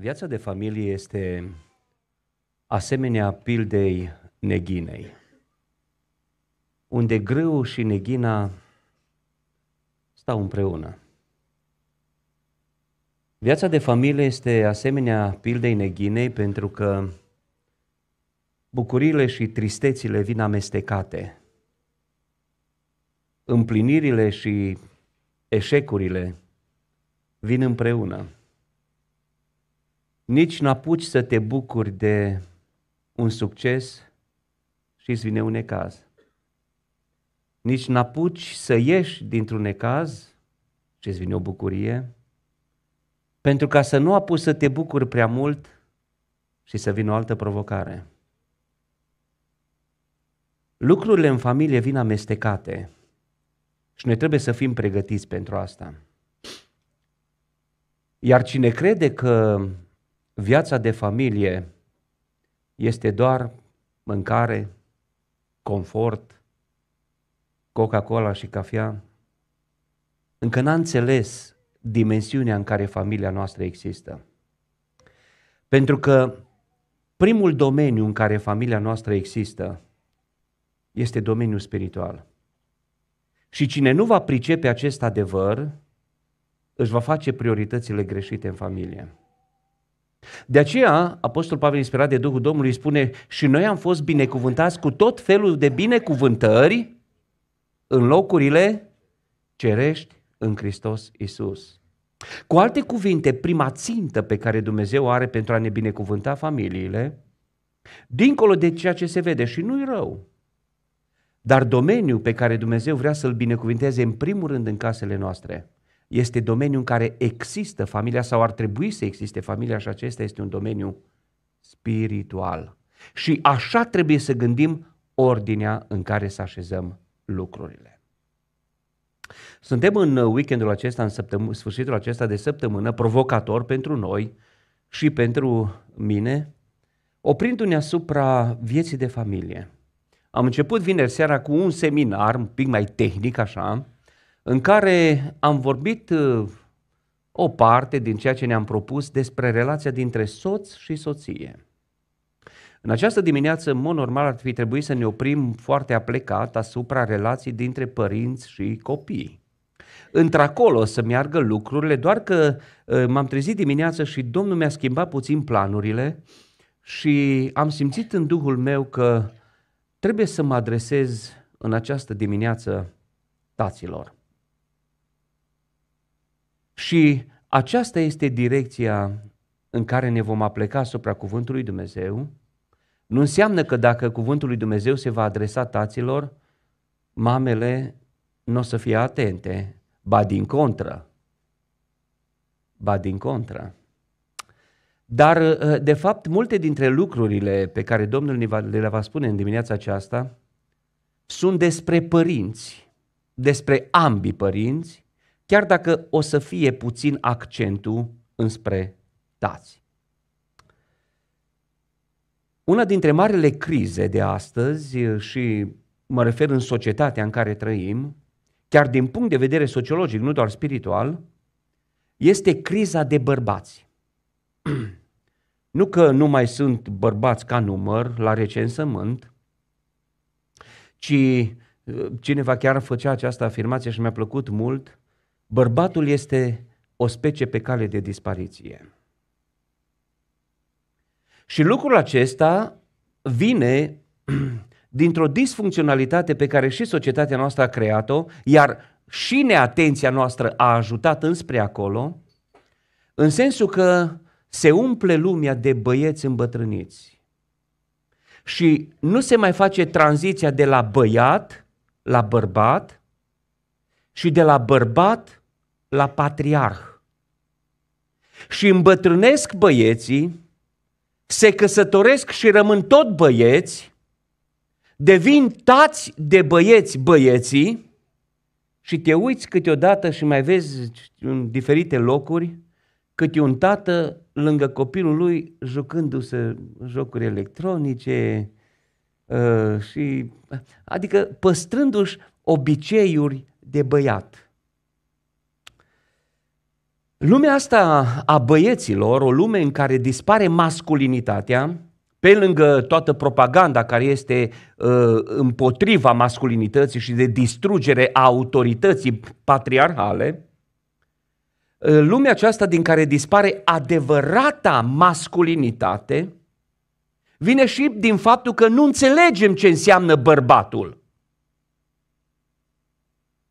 Viața de familie este asemenea pildei neghinei, unde grâu și neghina stau împreună. Viața de familie este asemenea pildei neghinei pentru că bucurile și tristețile vin amestecate. Împlinirile și eșecurile vin împreună nici n-apuci să te bucuri de un succes și îți vine un necaz. Nici n-apuci să ieși dintr-un necaz și îți vine o bucurie. Pentru ca să nu apuci să te bucuri prea mult și să vină o altă provocare. Lucrurile în familie vin amestecate și noi trebuie să fim pregătiți pentru asta. Iar cine crede că Viața de familie este doar mâncare, confort, Coca-Cola și cafea. Încă n-a înțeles dimensiunea în care familia noastră există. Pentru că primul domeniu în care familia noastră există este domeniul spiritual. Și cine nu va pricepe acest adevăr, își va face prioritățile greșite în familie. De aceea, Apostol Pavel, inspirat de Duhul Domnului, spune și noi am fost binecuvântați cu tot felul de binecuvântări în locurile cerești în Hristos Isus. Cu alte cuvinte, prima țintă pe care Dumnezeu are pentru a ne binecuvânta familiile, dincolo de ceea ce se vede și nu-i rău, dar domeniul pe care Dumnezeu vrea să-l binecuvinteze în primul rând în casele noastre este domeniul în care există familia sau ar trebui să existe familia și acesta este un domeniu spiritual. Și așa trebuie să gândim ordinea în care să așezăm lucrurile. Suntem în weekendul acesta, în săptăm- sfârșitul acesta de săptămână, provocator pentru noi și pentru mine, oprindu-ne asupra vieții de familie. Am început vineri seara cu un seminar, un pic mai tehnic așa, în care am vorbit uh, o parte din ceea ce ne-am propus despre relația dintre soț și soție. În această dimineață, în mod normal, ar fi trebuit să ne oprim foarte aplecat asupra relației dintre părinți și copii. Într-acolo să meargă lucrurile, doar că uh, m-am trezit dimineața și Domnul mi-a schimbat puțin planurile și am simțit în duhul meu că trebuie să mă adresez în această dimineață taților. Și aceasta este direcția în care ne vom apleca asupra Cuvântului Dumnezeu. Nu înseamnă că dacă Cuvântul lui Dumnezeu se va adresa taților, mamele nu o să fie atente, ba din contră. Ba din contră. Dar, uh, de fapt, multe dintre lucrurile pe care Domnul le va spune în dimineața aceasta sunt despre părinți, despre ambii părinți chiar dacă o să fie puțin accentul înspre tați. Una dintre marile crize de astăzi, eh, și mă refer în societatea în care trăim, chiar din punct de vedere sociologic, nu doar spiritual, este criza de bărbați. nu că nu mai sunt bărbați ca număr la recensământ, ci eh, cineva chiar făcea această afirmație și mi-a plăcut mult, Bărbatul este o specie pe cale de dispariție. Și lucrul acesta vine dintr-o disfuncționalitate pe care și societatea noastră a creat-o, iar și neatenția noastră a ajutat înspre acolo, în sensul că se umple lumea de băieți îmbătrâniți. Și nu se mai face tranziția de la băiat la bărbat și de la bărbat la patriarh. Și îmbătrânesc băieții, se căsătoresc și rămân tot băieți, devin tați de băieți băieții și te uiți câteodată și mai vezi în diferite locuri e un tată lângă copilul lui jucându-se jocuri electronice uh, și adică păstrându-și obiceiuri de băiat. Lumea asta a băieților, o lume în care dispare masculinitatea, pe lângă toată propaganda care este uh, împotriva masculinității și de distrugere a autorității patriarhale, uh, lumea aceasta din care dispare adevărata masculinitate vine și din faptul că nu înțelegem ce înseamnă bărbatul.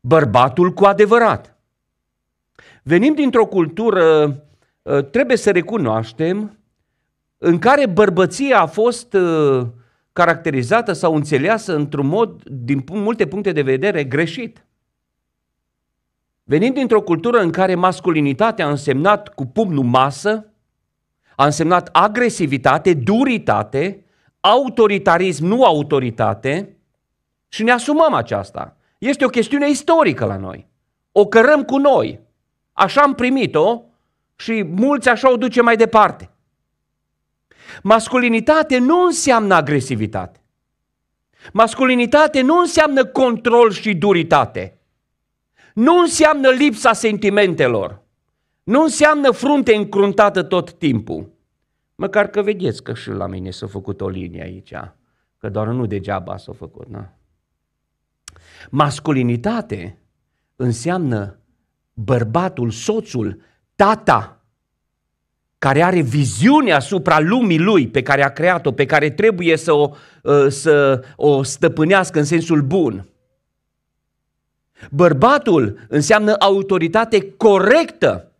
Bărbatul cu adevărat. Venim dintr-o cultură, ă, trebuie să recunoaștem, în care bărbăția a fost ă, caracterizată sau înțeleasă într-un mod, din multe puncte de vedere, greșit. Venim dintr-o cultură în care masculinitatea a însemnat cu pumnul masă, a însemnat agresivitate, duritate, autoritarism, nu autoritate și ne asumăm aceasta. Este o chestiune istorică la noi. O cărăm cu noi. Așa am primit-o și mulți așa o duce mai departe. Masculinitate nu înseamnă agresivitate. Masculinitate nu înseamnă control și duritate. Nu înseamnă lipsa sentimentelor. Nu înseamnă frunte încruntată tot timpul. Măcar că vedeți că și la mine s-a făcut o linie aici, că doar nu degeaba s-a făcut. Na? Masculinitate înseamnă bărbatul, soțul, tata, care are viziune asupra lumii lui pe care a creat-o, pe care trebuie să o, ă, să o stăpânească în sensul bun. Bărbatul înseamnă autoritate corectă,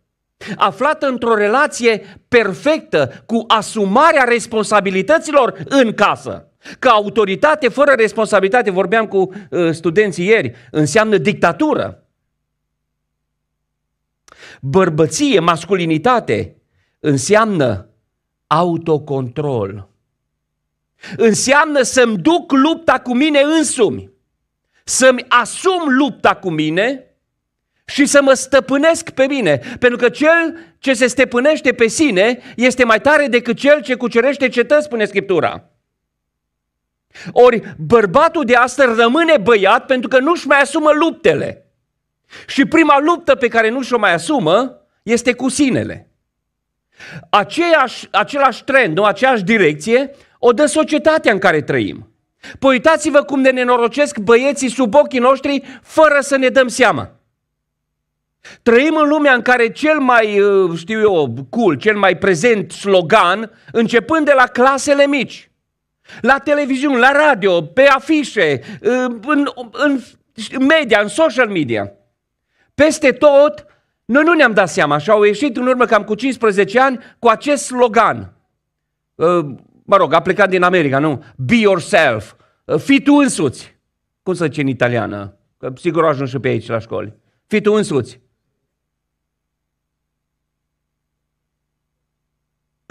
aflată într-o relație perfectă cu asumarea responsabilităților în casă. Ca autoritate fără responsabilitate, vorbeam cu ă, studenții ieri, înseamnă dictatură. Bărbăție, masculinitate înseamnă autocontrol. Înseamnă să-mi duc lupta cu mine însumi, să-mi asum lupta cu mine și să mă stăpânesc pe mine. Pentru că cel ce se stăpânește pe sine este mai tare decât cel ce cucerește cetăți, spune Scriptura. Ori bărbatul de astăzi rămâne băiat pentru că nu-și mai asumă luptele. Și prima luptă pe care nu și-o mai asumă este cu sinele. Aceeași, același trend, nu? aceeași direcție, o dă societatea în care trăim. Păi uitați-vă cum ne nenorocesc băieții sub ochii noștri fără să ne dăm seama. Trăim în lumea în care cel mai, uh, știu eu, cool, cel mai prezent slogan, începând de la clasele mici, la televiziune, la radio, pe afișe, uh, în, în media, în social media, peste tot, noi nu ne-am dat seama și au ieșit în urmă cam cu 15 ani cu acest slogan. Uh, mă rog, a plecat din America, nu? Be yourself. Uh, fii tu însuți. Cum să zice în italiană? Că sigur ajung și pe aici la școli. Fii tu însuți.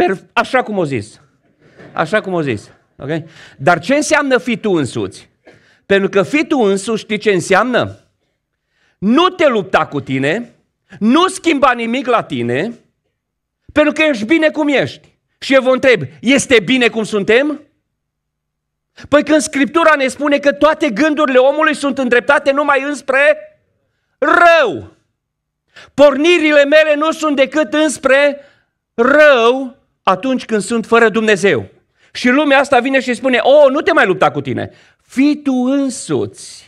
Perf- așa cum o zis. Așa cum o zis. Okay? Dar ce înseamnă fi tu însuți? Pentru că fi tu însuți, știi ce înseamnă? nu te lupta cu tine, nu schimba nimic la tine, pentru că ești bine cum ești. Și eu vă întreb, este bine cum suntem? Păi când Scriptura ne spune că toate gândurile omului sunt îndreptate numai înspre rău. Pornirile mele nu sunt decât înspre rău atunci când sunt fără Dumnezeu. Și lumea asta vine și spune, o, nu te mai lupta cu tine. Fii tu însuți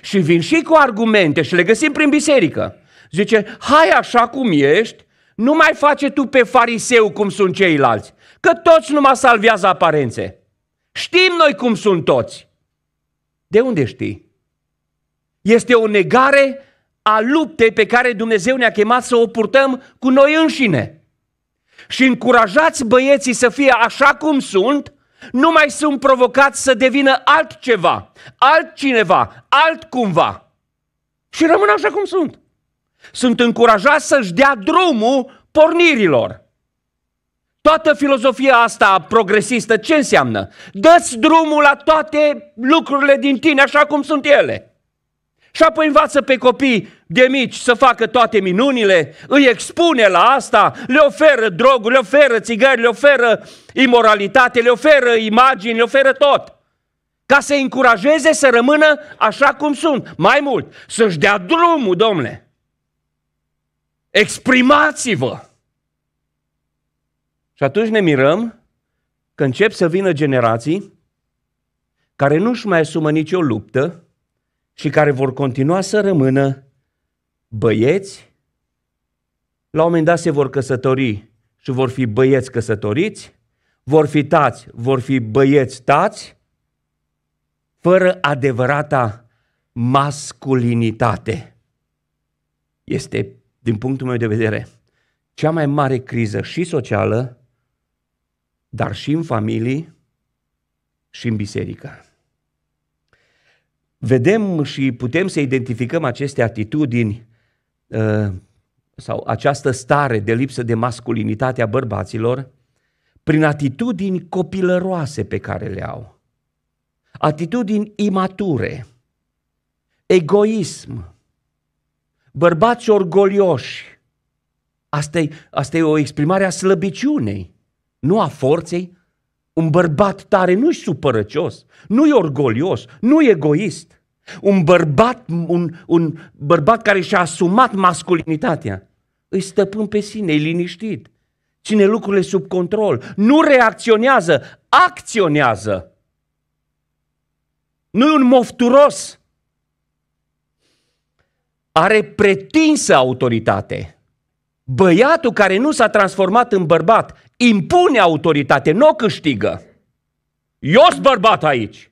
și vin și cu argumente și le găsim prin biserică. Zice, hai așa cum ești, nu mai face tu pe fariseu cum sunt ceilalți, că toți nu mai salvează aparențe. Știm noi cum sunt toți. De unde știi? Este o negare a luptei pe care Dumnezeu ne-a chemat să o purtăm cu noi înșine. Și încurajați băieții să fie așa cum sunt, nu mai sunt provocați să devină altceva, altcineva, altcumva. Și rămân așa cum sunt. Sunt încurajați să-și dea drumul pornirilor. Toată filozofia asta progresistă ce înseamnă? Dă-ți drumul la toate lucrurile din tine așa cum sunt ele. Și apoi învață pe copii de mici să facă toate minunile, îi expune la asta, le oferă droguri, le oferă țigări, le oferă imoralitate, le oferă imagini, le oferă tot. Ca să încurajeze să rămână așa cum sunt. Mai mult, să-și dea drumul, domnule. Exprimați-vă! Și atunci ne mirăm că încep să vină generații care nu-și mai asumă nicio luptă, și care vor continua să rămână băieți, la un moment dat se vor căsători și vor fi băieți căsătoriți, vor fi tați, vor fi băieți tați, fără adevărata masculinitate. Este, din punctul meu de vedere, cea mai mare criză și socială, dar și în familii și în biserică vedem și putem să identificăm aceste atitudini uh, sau această stare de lipsă de masculinitate a bărbaților prin atitudini copilăroase pe care le au, atitudini imature, egoism, bărbați orgolioși. Asta e, asta e o exprimare a slăbiciunei, nu a forței, un bărbat tare nu-i supărăcios, nu-i orgolios, nu-i egoist. Un bărbat, un, un bărbat care și-a asumat masculinitatea, îi stăpân pe sine, e liniștit, ține lucrurile sub control, nu reacționează, acționează. Nu e un mofturos. Are pretinsă autoritate. Băiatul care nu s-a transformat în bărbat impune autoritate, nu o câștigă. Eu sunt bărbat aici.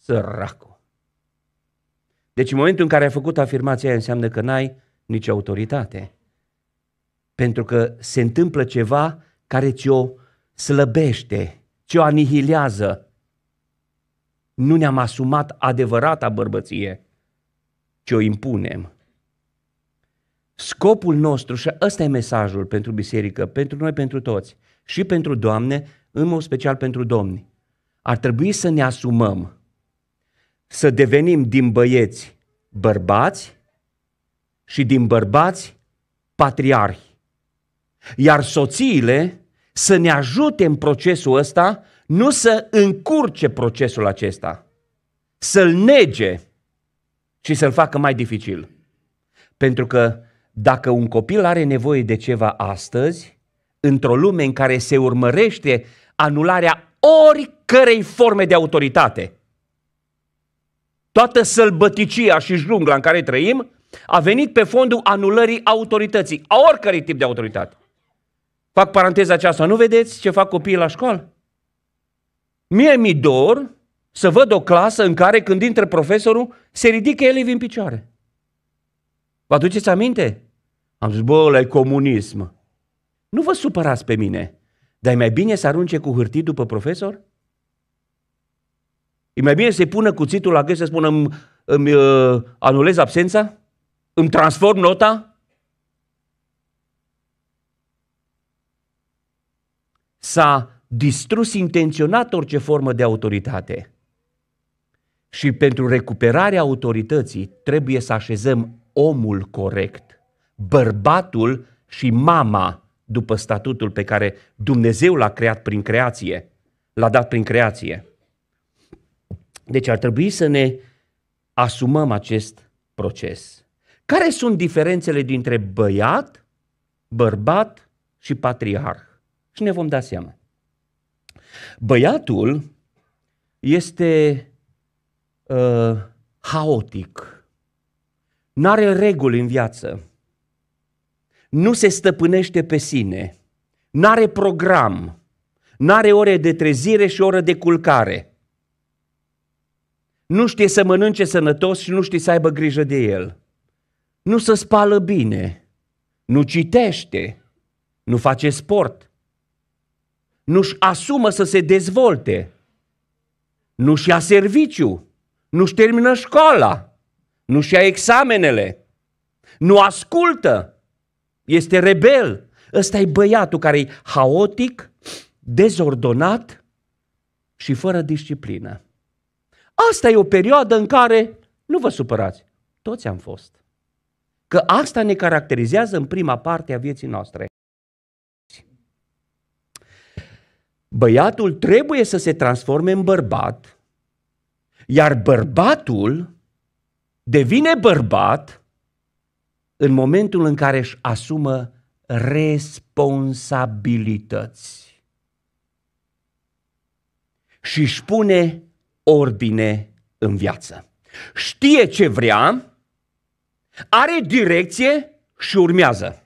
Săracu. Deci în momentul în care ai făcut afirmația aia înseamnă că n-ai nici autoritate. Pentru că se întâmplă ceva care ți-o slăbește, ți-o anihilează. Nu ne-am asumat adevărata bărbăție, ci o impunem. Scopul nostru, și ăsta e mesajul pentru biserică, pentru noi, pentru toți, și pentru Doamne, în mod special pentru Domni. Ar trebui să ne asumăm, să devenim din băieți bărbați și din bărbați patriarhi. Iar soțiile să ne ajute în procesul ăsta, nu să încurce procesul acesta, să-l nege și să-l facă mai dificil. Pentru că dacă un copil are nevoie de ceva astăzi, într-o lume în care se urmărește anularea oricărei forme de autoritate, toată sălbăticia și jungla în care trăim a venit pe fondul anulării autorității, a oricărei tip de autoritate. Fac paranteza aceasta, nu vedeți ce fac copiii la școală? Mie mi e dor să văd o clasă în care când intră profesorul, se ridică elevii în picioare. Vă aduceți aminte? Am zis, bă, ăla comunism. Nu vă supărați pe mine, dar e mai bine să arunce cu hârtii după profesor? E mai bine să-i pună cuțitul la gât să spună îmi, îmi uh, anulez absența? Îmi transform nota? S-a distrus intenționat orice formă de autoritate. Și pentru recuperarea autorității trebuie să așezăm omul corect, bărbatul și mama după statutul pe care Dumnezeu l-a creat prin creație, l-a dat prin creație. Deci ar trebui să ne asumăm acest proces. Care sunt diferențele dintre băiat, bărbat și patriarh? Și ne vom da seama. Băiatul este uh, haotic, nu are reguli în viață, nu se stăpânește pe sine, nu are program, nu are ore de trezire și oră de culcare, nu știe să mănânce sănătos și nu știe să aibă grijă de el, nu se spală bine, nu citește, nu face sport, nu-și asumă să se dezvolte, nu-și ia serviciu, nu-și termină școala, nu-și ia examenele, nu ascultă, este rebel. Ăsta e băiatul care e haotic, dezordonat și fără disciplină. Asta e o perioadă în care, nu vă supărați, toți am fost. Că asta ne caracterizează în prima parte a vieții noastre. Băiatul trebuie să se transforme în bărbat, iar bărbatul devine bărbat în momentul în care își asumă responsabilități și își pune ordine în viață. Știe ce vrea, are direcție și urmează.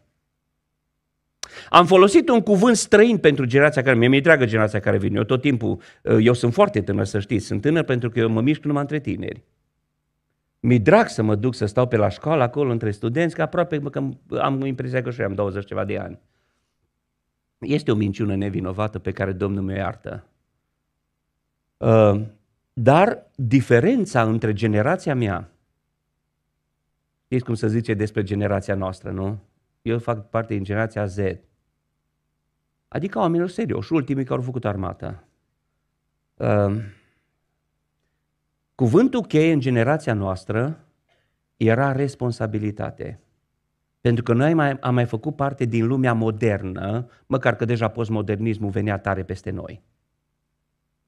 Am folosit un cuvânt străin pentru generația care mi-e dragă generația care vine. Eu tot timpul, eu sunt foarte tânăr, să știți, sunt tânăr pentru că eu mă mișc numai între tineri mi-e drag să mă duc să stau pe la școală acolo între studenți, că aproape că am impresia că și eu am 20 ceva de ani. Este o minciună nevinovată pe care Domnul mi-o iartă. Uh, dar diferența între generația mea, știți cum se zice despre generația noastră, nu? Eu fac parte din generația Z. Adică oamenilor serioși, ultimii care au făcut armata. Uh, Cuvântul cheie în generația noastră era responsabilitate. Pentru că noi mai, am mai făcut parte din lumea modernă, măcar că deja postmodernismul venea tare peste noi.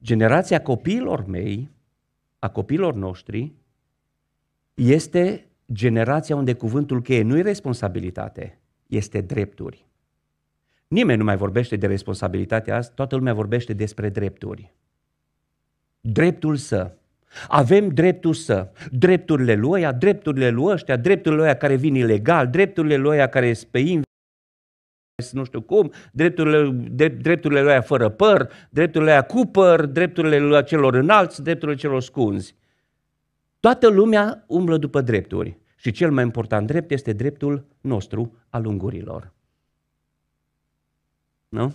Generația copiilor mei, a copiilor noștri, este generația unde cuvântul cheie nu e responsabilitate, este drepturi. Nimeni nu mai vorbește de responsabilitate azi, toată lumea vorbește despre drepturi. Dreptul să. Avem dreptul să, drepturile lui a drepturile lui ăștia, drepturile lui care vin ilegal, drepturile lui care sunt pe inv- nu știu cum, drepturile, drept, drepturile lui fără păr, drepturile lui cu păr, drepturile lui celor înalți, drepturile celor scunzi. Toată lumea umblă după drepturi și cel mai important drept este dreptul nostru al ungurilor. Nu?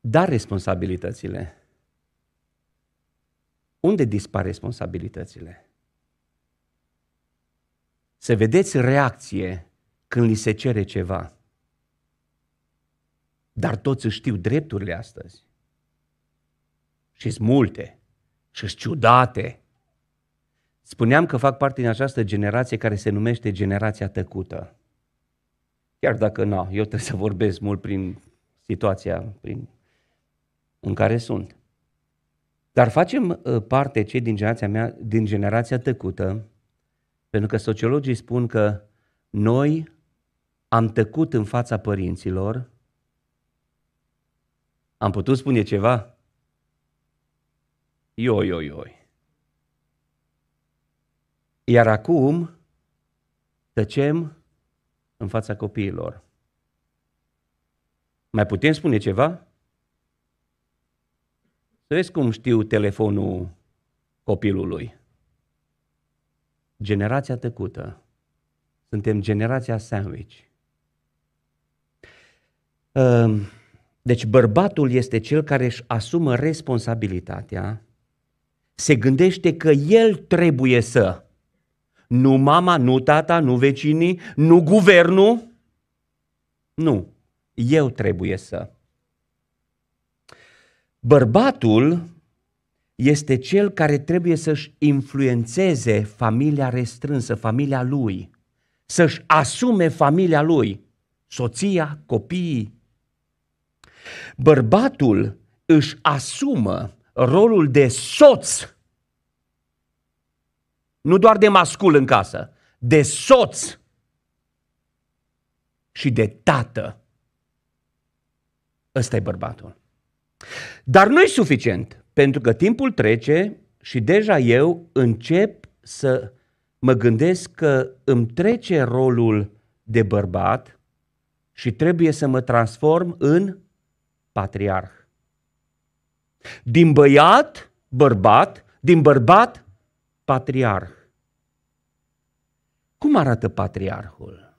Dar responsabilitățile. Unde dispar responsabilitățile? Să vedeți reacție când li se cere ceva. Dar toți își știu drepturile astăzi. Și sunt multe și sunt ciudate. Spuneam că fac parte din această generație care se numește generația tăcută. Chiar dacă, nu, eu trebuie să vorbesc mult prin situația, prin în care sunt. Dar facem uh, parte, cei din generația mea, din generația tăcută, pentru că sociologii spun că noi am tăcut în fața părinților, am putut spune ceva? Ioi, ioi, ioi. Iar acum tăcem în fața copiilor. Mai putem spune ceva? Să vezi cum știu telefonul copilului. Generația tăcută. Suntem generația sandwich. Ehm, deci bărbatul este cel care își asumă responsabilitatea, se gândește că el trebuie să. Nu mama, nu tata, nu vecinii, nu guvernul. Nu. Eu trebuie să. Bărbatul este cel care trebuie să-și influențeze familia restrânsă, familia lui, să-și asume familia lui, soția, copiii. Bărbatul își asumă rolul de soț, nu doar de mascul în casă, de soț și de tată. Ăsta e bărbatul. Dar nu e suficient, pentru că timpul trece și deja eu încep să mă gândesc că îmi trece rolul de bărbat și trebuie să mă transform în patriarh. Din băiat, bărbat, din bărbat, patriarh. Cum arată patriarhul?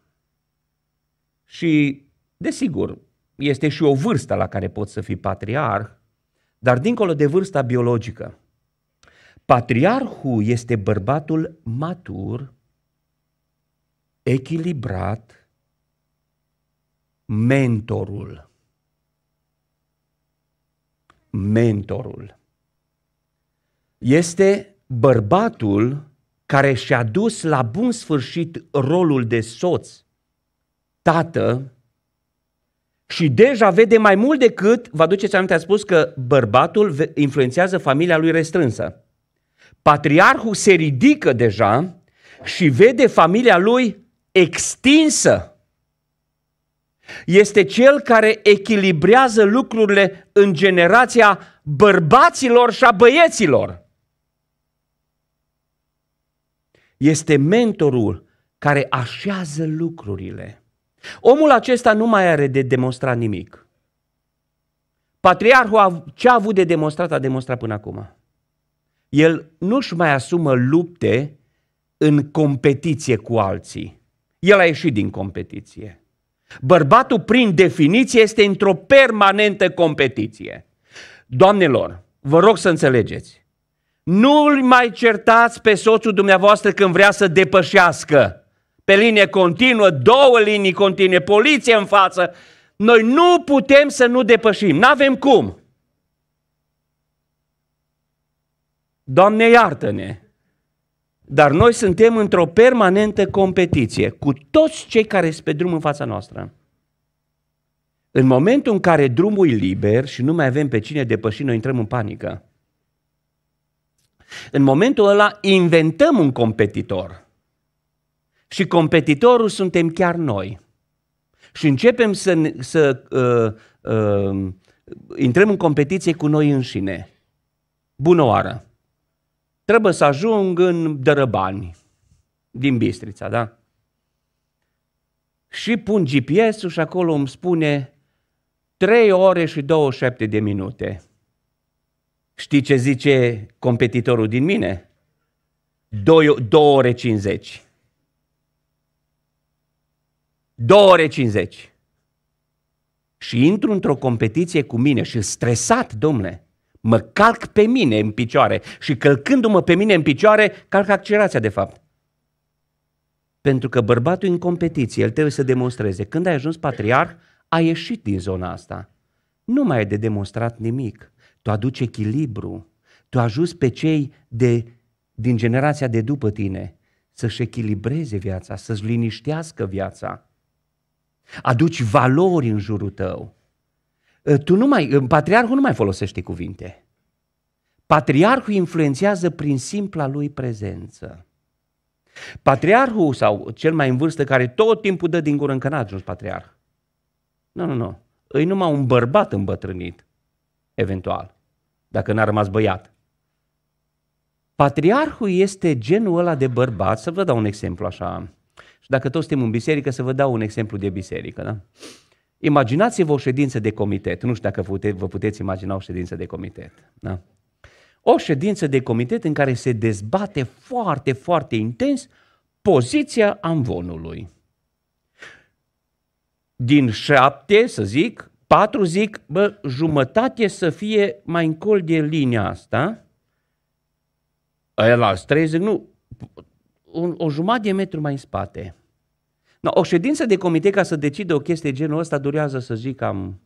Și, desigur, este și o vârstă la care poți să fii patriarh, dar dincolo de vârsta biologică, patriarhul este bărbatul matur, echilibrat, mentorul. Mentorul. Este bărbatul care și-a dus la bun sfârșit rolul de soț, tată și deja vede mai mult decât, vă aduceți aminte, a spus că bărbatul influențează familia lui restrânsă. Patriarhul se ridică deja și vede familia lui extinsă. Este cel care echilibrează lucrurile în generația bărbaților și a băieților. Este mentorul care așează lucrurile. Omul acesta nu mai are de demonstrat nimic. Patriarhul a, ce a avut de demonstrat, a demonstrat până acum. El nu-și mai asumă lupte în competiție cu alții. El a ieșit din competiție. Bărbatul, prin definiție, este într-o permanentă competiție. Doamnelor, vă rog să înțelegeți. Nu-l mai certați pe soțul dumneavoastră când vrea să depășească pe linie continuă, două linii continue, poliție în față. Noi nu putem să nu depășim, nu avem cum. Doamne, iartă-ne! Dar noi suntem într-o permanentă competiție cu toți cei care sunt pe drum în fața noastră. În momentul în care drumul e liber și nu mai avem pe cine depăși, noi intrăm în panică. În momentul ăla inventăm un competitor și competitorul suntem chiar noi. Și începem să, să uh, uh, intrăm în competiție cu noi înșine. Bună oară! Trebuie să ajung în Dărăbani, din Bistrița, da? Și pun GPS-ul și acolo îmi spune 3 ore și 27 de minute. Știi ce zice competitorul din mine? 2, 2 ore 50. 2 ore 50. Și intru într-o competiție cu mine și stresat, Domne, mă calc pe mine în picioare și călcându-mă pe mine în picioare, calc accelerația de fapt. Pentru că bărbatul în competiție, el trebuie să demonstreze. Când ai ajuns patriarh, ai ieșit din zona asta. Nu mai e de demonstrat nimic. Tu aduci echilibru. Tu ajuți pe cei de, din generația de după tine să-și echilibreze viața, să-și liniștească viața aduci valori în jurul tău. Ă, tu nu mai, patriarhul nu mai folosește cuvinte. Patriarhul influențează prin simpla lui prezență. Patriarhul sau cel mai în vârstă care tot timpul dă din gură încă n-a ajuns patriarh. Nu, nu, nu. E numai un bărbat îmbătrânit, eventual, dacă n-a rămas băiat. Patriarhul este genul ăla de bărbat, să vă dau un exemplu așa, dacă toți suntem în biserică, să vă dau un exemplu de biserică. Da? Imaginați-vă o ședință de comitet. Nu știu dacă vă puteți imagina o ședință de comitet. Da? O ședință de comitet în care se dezbate foarte, foarte intens poziția amvonului. Din șapte, să zic, patru zic, bă, jumătate să fie mai încol de linia asta. la trei zic, nu, o, o jumătate de metru mai în spate. No, o ședință de comitet ca să decide o chestie genul ăsta durează, să zic, cam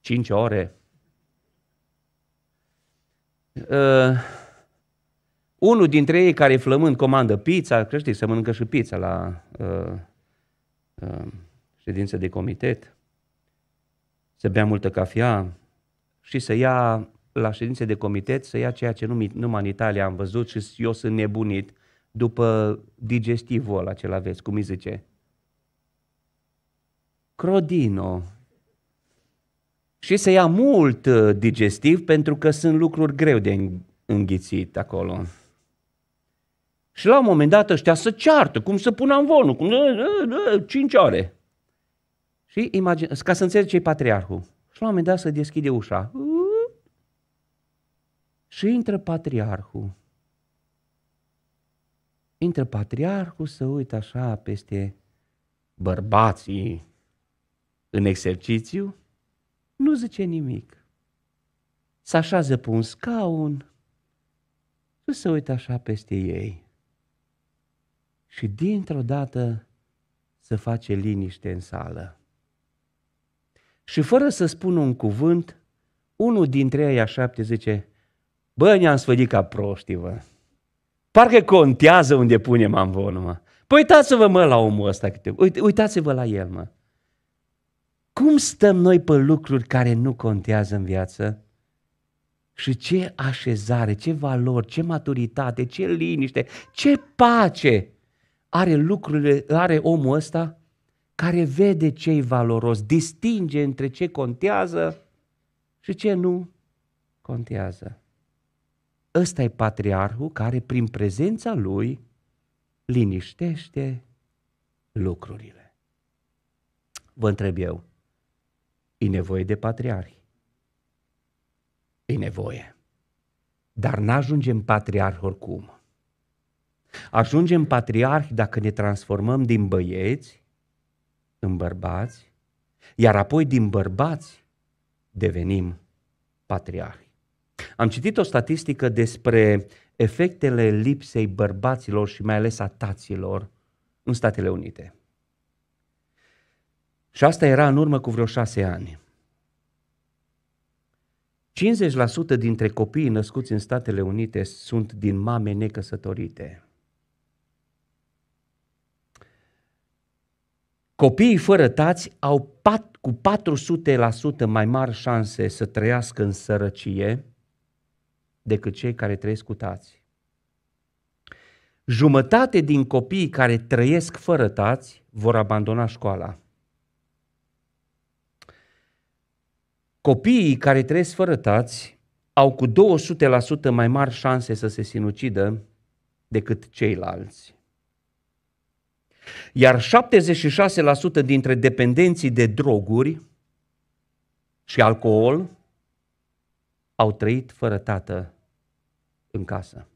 5 ore. Uh, unul dintre ei care e flămând comandă pizza, că știi, să mănâncă și pizza la uh, uh, ședință de comitet, să bea multă cafea și să ia la ședințe de comitet să ia ceea ce numai, numai în Italia am văzut și eu sunt nebunit după digestivul ăla ce aveți, cum îi zice, Crodino. Și se ia mult uh, digestiv pentru că sunt lucruri greu de înghițit acolo. Și la un moment dat ăștia să ceartă, cum să pună amvonul, cum, ă, ă, ă, cinci ore. Și imagine, ca să înțelegi ce e patriarhul. Și la un moment dat să deschide ușa. Și intră patriarhul. Intră patriarhul să uită așa peste bărbații în exercițiu, nu zice nimic. Se așează pe un scaun și se uită așa peste ei. Și dintr-o dată se face liniște în sală. Și fără să spună un cuvânt, unul dintre ei așa șapte zice, bă, ne-am sfădit ca proști, vă. Parcă contează unde punem amvonul, mă. Păi uitați-vă, mă, la omul ăsta. Uitați-vă la el, mă. Cum stăm noi pe lucruri care nu contează în viață? Și ce așezare, ce valori, ce maturitate, ce liniște, ce pace are lucrurile, are omul ăsta care vede ce e valoros, distinge între ce contează și ce nu contează. Ăsta e patriarhul care prin prezența lui liniștește lucrurile. Vă întreb eu, E nevoie de patriarhi. E nevoie. Dar n-ajungem patriarhi oricum. Ajungem patriarhi dacă ne transformăm din băieți în bărbați, iar apoi din bărbați devenim patriarhi. Am citit o statistică despre efectele lipsei bărbaților și mai ales a taților în Statele Unite. Și asta era în urmă cu vreo șase ani. 50% dintre copiii născuți în Statele Unite sunt din mame necăsătorite. Copiii fără tați au pat, cu 400% mai mari șanse să trăiască în sărăcie decât cei care trăiesc cu tați. Jumătate din copiii care trăiesc fără tați vor abandona școala. Copiii care trăiesc fără tați au cu 200% mai mari șanse să se sinucidă decât ceilalți. Iar 76% dintre dependenții de droguri și alcool au trăit fără tată în casă.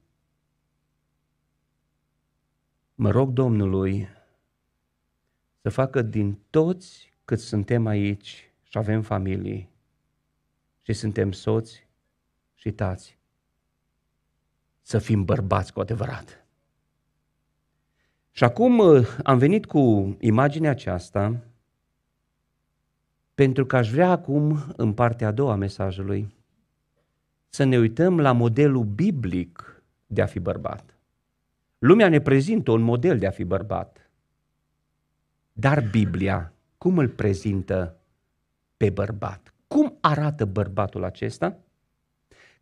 Mă rog Domnului să facă din toți cât suntem aici și avem familii și suntem soți și tați. Să fim bărbați cu adevărat. Și acum uh, am venit cu imaginea aceasta pentru că aș vrea acum, în partea a doua a mesajului, să ne uităm la modelul biblic de a fi bărbat. Lumea ne prezintă un model de a fi bărbat. Dar Biblia cum îl prezintă pe bărbat? arată bărbatul acesta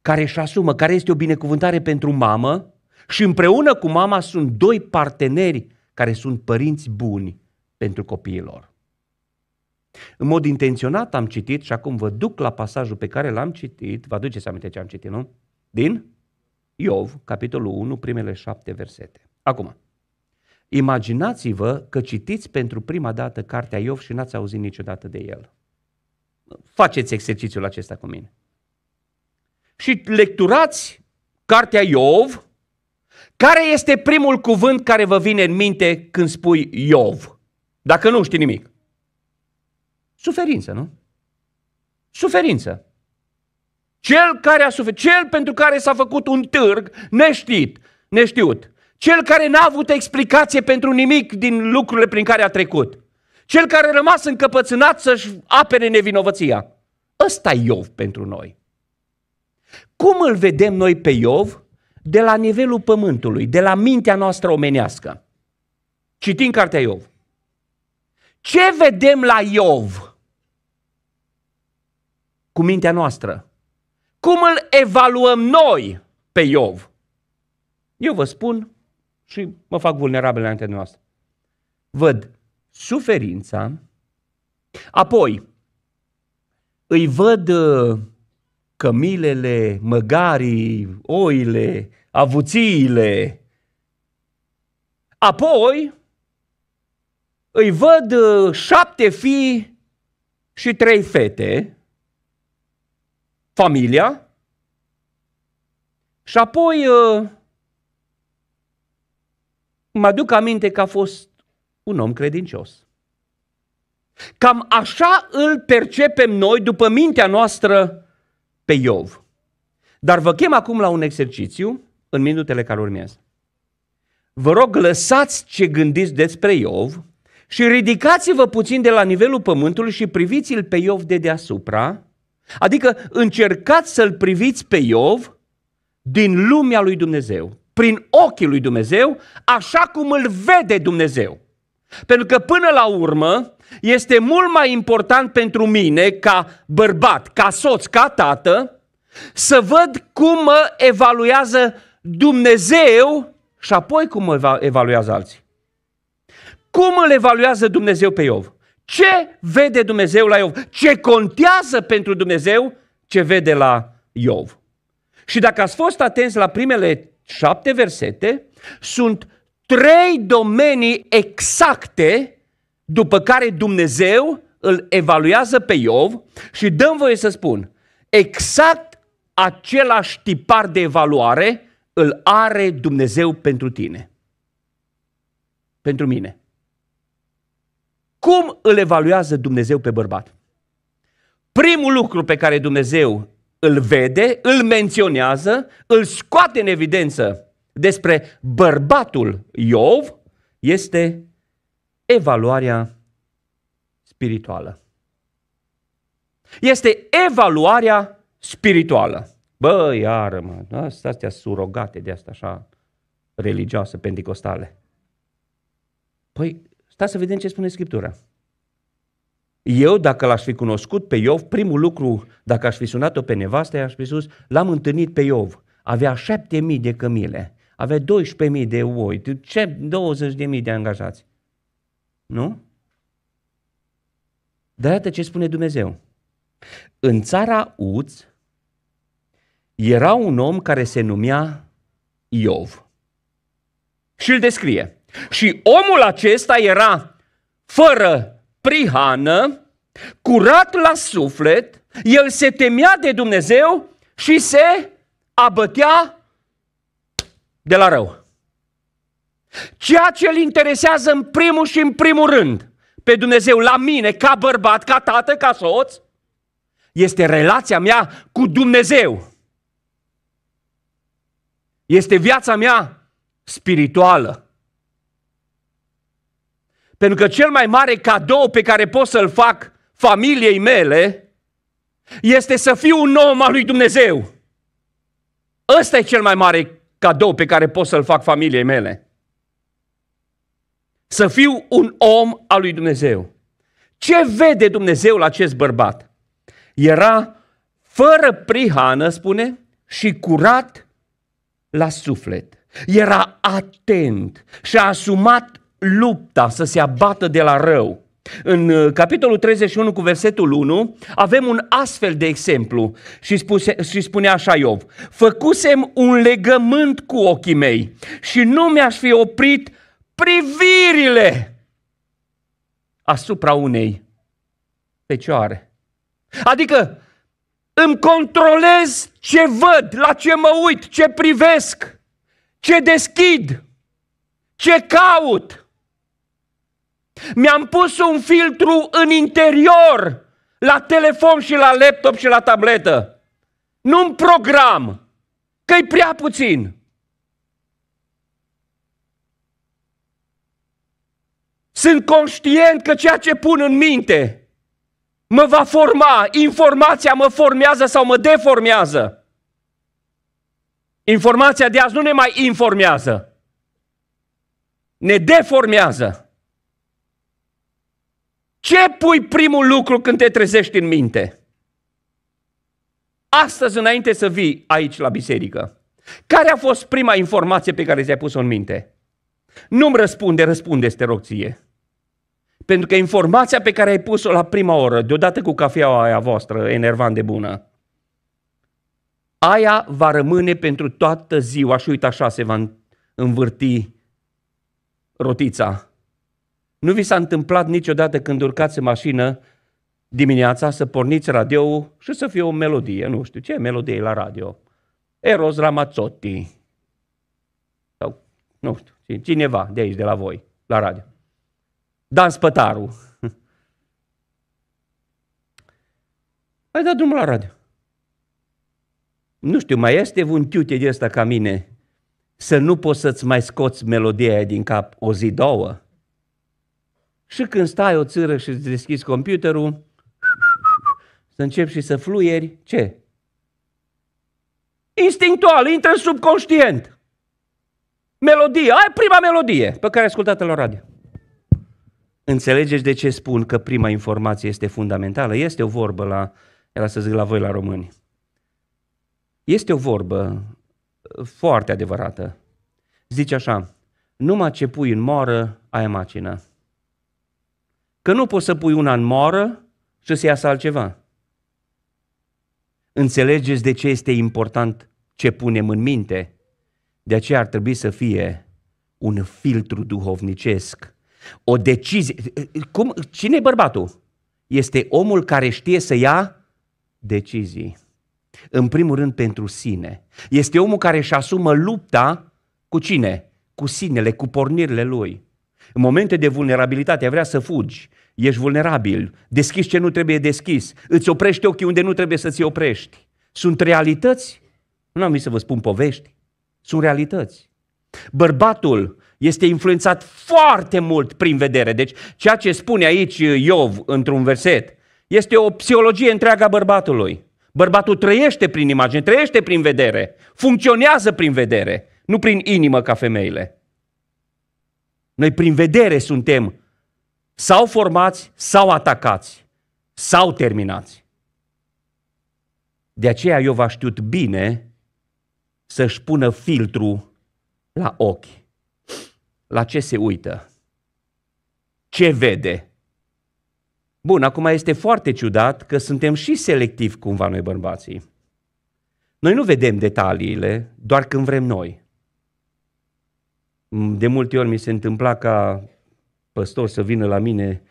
care își asumă, care este o binecuvântare pentru mamă și împreună cu mama sunt doi parteneri care sunt părinți buni pentru copiilor. În mod intenționat am citit și acum vă duc la pasajul pe care l-am citit, vă aduceți aminte ce am citit, nu? Din Iov, capitolul 1, primele șapte versete. Acum, imaginați-vă că citiți pentru prima dată cartea Iov și n-ați auzit niciodată de el faceți exercițiul acesta cu mine. Și lecturați cartea Iov, care este primul cuvânt care vă vine în minte când spui Iov? Dacă nu știi nimic. Suferință, nu? Suferință. Cel, care a suferit, cel pentru care s-a făcut un târg neștit, neștiut. Cel care n-a avut explicație pentru nimic din lucrurile prin care a trecut. Cel care a rămas încăpățânat să-și apere nevinovăția. Ăsta e Iov pentru noi. Cum îl vedem noi pe Iov? De la nivelul pământului, de la mintea noastră omenească. Citim cartea Iov. Ce vedem la Iov? Cu mintea noastră. Cum îl evaluăm noi pe Iov? Eu vă spun și mă fac vulnerabil înaintea noastră. Văd suferința. Apoi, îi văd uh, cămilele, măgarii, oile, avuțiile. Apoi, îi văd uh, șapte fii și trei fete, familia, și apoi uh, mă aduc aminte că a fost un om credincios. Cam așa îl percepem noi după mintea noastră pe Iov. Dar vă chem acum la un exercițiu în minutele care urmează. Vă rog, lăsați ce gândiți despre Iov și ridicați-vă puțin de la nivelul pământului și priviți-l pe Iov de deasupra, adică încercați să-l priviți pe Iov din lumea lui Dumnezeu, prin ochii lui Dumnezeu, așa cum îl vede Dumnezeu. Pentru că până la urmă este mult mai important pentru mine ca bărbat, ca soț, ca tată, să văd cum mă evaluează Dumnezeu și apoi cum mă evaluează alții. Cum îl evaluează Dumnezeu pe Iov? Ce vede Dumnezeu la Iov? Ce contează pentru Dumnezeu ce vede la Iov? Și dacă ați fost atenți la primele șapte versete, sunt trei domenii exacte după care Dumnezeu îl evaluează pe Iov și dăm voie să spun, exact același tipar de evaluare îl are Dumnezeu pentru tine. Pentru mine. Cum îl evaluează Dumnezeu pe bărbat? Primul lucru pe care Dumnezeu îl vede, îl menționează, îl scoate în evidență despre bărbatul Iov este evaluarea spirituală. Este evaluarea spirituală. Bă, iară, mă, astea, surogate de asta așa religioasă, pentecostale. Păi, stați să vedem ce spune Scriptura. Eu, dacă l-aș fi cunoscut pe Iov, primul lucru, dacă aș fi sunat-o pe nevastă, i-aș fi spus, l-am întâlnit pe Iov. Avea șapte mii de cămile avea 12.000 de oi, ce 20.000 de angajați. Nu? Dar iată ce spune Dumnezeu. În țara Uț era un om care se numea Iov. Și îl descrie. Și omul acesta era fără prihană, curat la suflet, el se temea de Dumnezeu și se abătea de la rău. Ceea ce îl interesează în primul și în primul rând pe Dumnezeu, la mine, ca bărbat, ca tată, ca soț, este relația mea cu Dumnezeu. Este viața mea spirituală. Pentru că cel mai mare cadou pe care pot să-l fac familiei mele este să fiu un om al lui Dumnezeu. Ăsta e cel mai mare cadou pe care pot să-l fac familiei mele. Să fiu un om al lui Dumnezeu. Ce vede Dumnezeu la acest bărbat? Era fără prihană, spune, și curat la suflet. Era atent și a asumat lupta să se abată de la rău. În uh, capitolul 31 cu versetul 1 avem un astfel de exemplu și, spuse, și spune așa Iov. Făcusem un legământ cu ochii mei și nu mi-aș fi oprit privirile asupra unei fecioare. Adică îmi controlez ce văd, la ce mă uit, ce privesc, ce deschid, ce caut. Mi-am pus un filtru în interior, la telefon și la laptop și la tabletă. Nu un program, că e prea puțin. Sunt conștient că ceea ce pun în minte mă va forma, informația mă formează sau mă deformează. Informația de azi nu ne mai informează, ne deformează. Ce pui primul lucru când te trezești în minte? Astăzi, înainte să vii aici la biserică, care a fost prima informație pe care ți-ai pus-o în minte? Nu-mi răspunde, răspunde, te rog ție. Pentru că informația pe care ai pus-o la prima oră, deodată cu cafeaua aia voastră, enervant de bună, aia va rămâne pentru toată ziua și uite așa se va învârti rotița nu vi s-a întâmplat niciodată când urcați în mașină dimineața să porniți radio și să fie o melodie, nu știu ce melodie la radio. Eros Ramazzotti. Sau, nu știu, cineva de aici, de la voi, la radio. Dan Spătaru. Ai dat drumul la radio. Nu știu, mai este un tiute de ăsta ca mine să nu poți să-ți mai scoți melodia din cap o zi, două? Și când stai o țâră și îți deschizi computerul, să începi și să fluieri, ce? Instinctual, intră în subconștient. Melodie, ai prima melodie pe care ai ascultat-o la radio. Înțelegeți de ce spun că prima informație este fundamentală? Este o vorbă la, era să zic la voi la români. Este o vorbă uh, foarte adevărată. Zice așa, numai ce pui în moară, ai macină. Că nu poți să pui una în moară și să iasă altceva. Înțelegeți de ce este important ce punem în minte? De aceea ar trebui să fie un filtru duhovnicesc. O decizie. Cum, cine e bărbatul? Este omul care știe să ia decizii. În primul rând pentru sine. Este omul care își asumă lupta cu cine? Cu sinele, cu pornirile lui. În momente de vulnerabilitate vrea să fugi, ești vulnerabil, deschizi ce nu trebuie deschis, îți oprești ochii unde nu trebuie să-ți oprești. Sunt realități, nu am venit să vă spun povești, sunt realități. Bărbatul este influențat foarte mult prin vedere. Deci ceea ce spune aici Iov într-un verset este o psihologie întreaga bărbatului. Bărbatul trăiește prin imagine, trăiește prin vedere, funcționează prin vedere, nu prin inimă ca femeile. Noi prin vedere suntem sau formați, sau atacați, sau terminați. De aceea eu v-a știut bine să-și pună filtru la ochi. La ce se uită? Ce vede? Bun, acum este foarte ciudat că suntem și selectivi cumva noi bărbații. Noi nu vedem detaliile doar când vrem noi. De multe ori mi se întâmpla ca păstor să vină la mine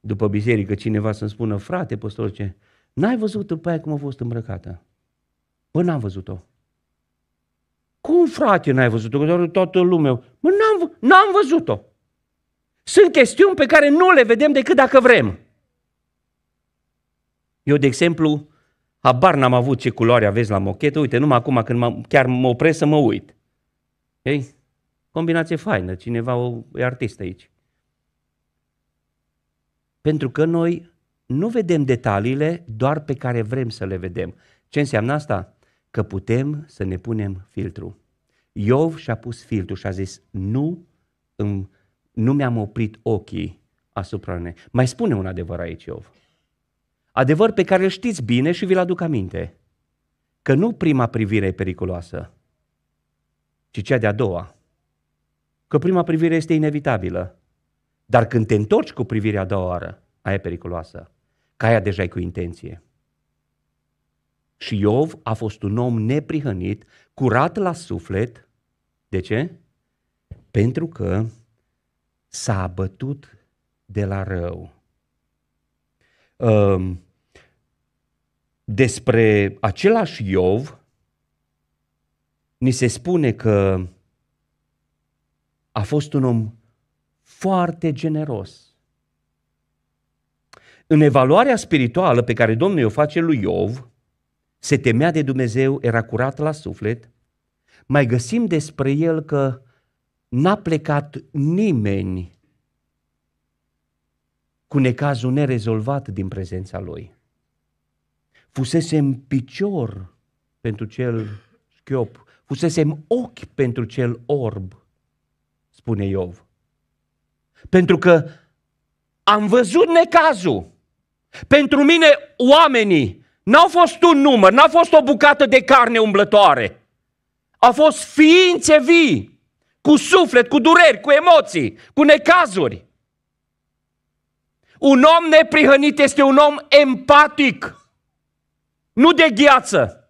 după biserică cineva să-mi spună, frate păstor, ce? N-ai văzut pe aia cum a fost îmbrăcată? Bă, n-am văzut-o. Cum, frate, n-ai văzut-o? Că doar toată lumea... Bă, n-am, v- n-am văzut-o. Sunt chestiuni pe care nu le vedem decât dacă vrem. Eu, de exemplu, habar n-am avut ce culoare aveți la mochetă. Uite, numai acum când m- chiar mă opresc să mă uit. Okay? Combinație faină, cineva o, e artist aici. Pentru că noi nu vedem detaliile doar pe care vrem să le vedem. Ce înseamnă asta? Că putem să ne punem filtru. Iov și-a pus filtru și a zis, nu, îmi, nu mi-am oprit ochii asupra ne. Mai spune un adevăr aici, Iov. Adevăr pe care îl știți bine și vi-l aduc aminte. Că nu prima privire e periculoasă, ci cea de-a doua că prima privire este inevitabilă. Dar când te întorci cu privirea a doua oară, aia e periculoasă. Că aia deja e cu intenție. Și Iov a fost un om neprihănit, curat la suflet. De ce? Pentru că s-a abătut de la rău. Ehm, despre același Iov ni se spune că a fost un om foarte generos. În evaluarea spirituală pe care Domnul o face lui Iov, se temea de Dumnezeu, era curat la suflet, mai găsim despre el că n-a plecat nimeni cu necazul nerezolvat din prezența lui. în picior pentru cel șchiop, în ochi pentru cel orb, spune Iov. Pentru că am văzut necazul. Pentru mine oamenii n-au fost un număr, n-au fost o bucată de carne umblătoare. Au fost ființe vii, cu suflet, cu dureri, cu emoții, cu necazuri. Un om neprihănit este un om empatic, nu de gheață.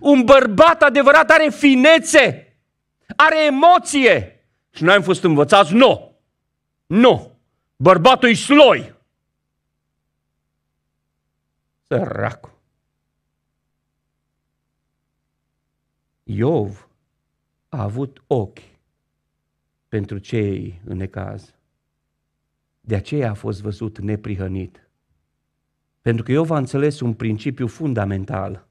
Un bărbat adevărat are finețe, are emoție, și noi am fost învățați? Nu! Nu! Bărbatul e sloi! Săracu! Iov a avut ochi pentru cei în necaz. De aceea a fost văzut neprihănit. Pentru că Iov a înțeles un principiu fundamental –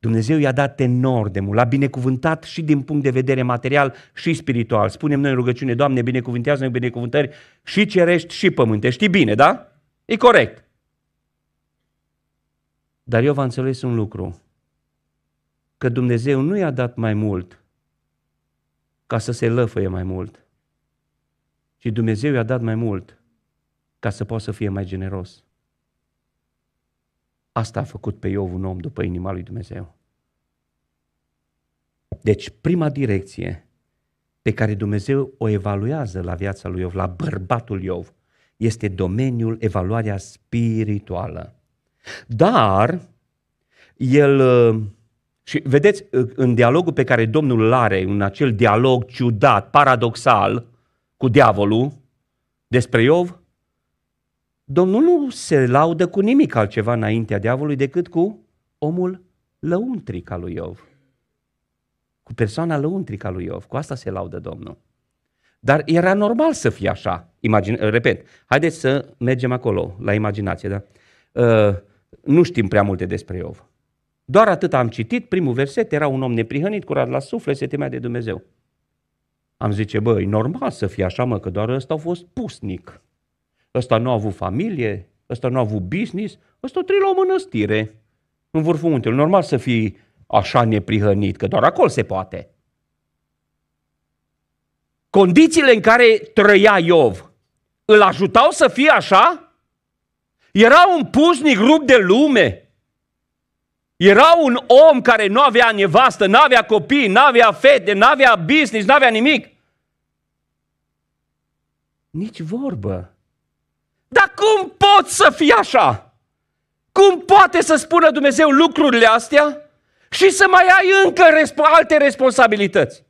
Dumnezeu i-a dat enorm l-a binecuvântat și din punct de vedere material și spiritual. Spunem noi în rugăciune, Doamne, binecuvântează-ne binecuvântări și cerești și pământe. Știi bine, da? E corect. Dar eu v-am înțeles un lucru, că Dumnezeu nu i-a dat mai mult ca să se lăfăie mai mult, ci Dumnezeu i-a dat mai mult ca să poată să fie mai generos. Asta a făcut pe Iov un om după inima lui Dumnezeu. Deci prima direcție pe care Dumnezeu o evaluează la viața lui Iov, la bărbatul Iov, este domeniul evaluarea spirituală. Dar el uh, și vedeți uh, în dialogul pe care Domnul îl are, în acel dialog ciudat, paradoxal cu diavolul despre Iov, Domnul nu se laudă cu nimic altceva înaintea diavolului decât cu omul lăuntric al lui Iov. Cu persoana lăuntrică a lui Iov. Cu asta se laudă Domnul. Dar era normal să fie așa. Imagine, uh, repet, haideți să mergem acolo, la imaginație. Da? Uh, nu știm prea multe despre Iov. Doar atât am citit, primul verset, era un om neprihănit, curat la suflet, se temea de Dumnezeu. Am zice, băi, normal să fie așa, mă, că doar ăsta a fost pusnic. Ăsta nu a avut familie, ăsta nu a avut business, ăsta o trăit la o mănăstire, în vârful muntelui. Normal să fii așa neprihănit, că doar acolo se poate. Condițiile în care trăia Iov îl ajutau să fie așa? Era un pusnic rupt de lume. Era un om care nu avea nevastă, nu avea copii, nu avea fete, nu avea business, nu avea nimic. Nici vorbă. Dar cum pot să fie așa? Cum poate să spună Dumnezeu lucrurile astea și să mai ai încă alte responsabilități?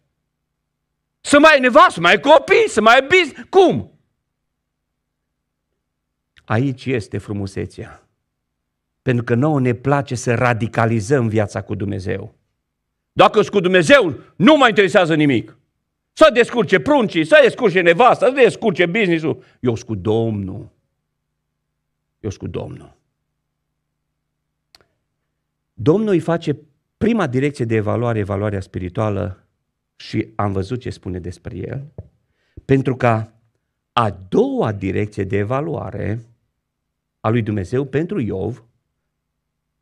Să mai ai nevastă, să mai ai copii, să mai ai business. Cum? Aici este frumusețea. Pentru că nouă ne place să radicalizăm viața cu Dumnezeu. Dacă ești cu Dumnezeu, nu mai interesează nimic. Să descurce pruncii, să descurce nevasta, să descurce businessul. Eu sunt cu Domnul eu cu Domnul. Domnul îi face prima direcție de evaluare, evaluarea spirituală și am văzut ce spune despre el, pentru ca a doua direcție de evaluare a lui Dumnezeu pentru Iov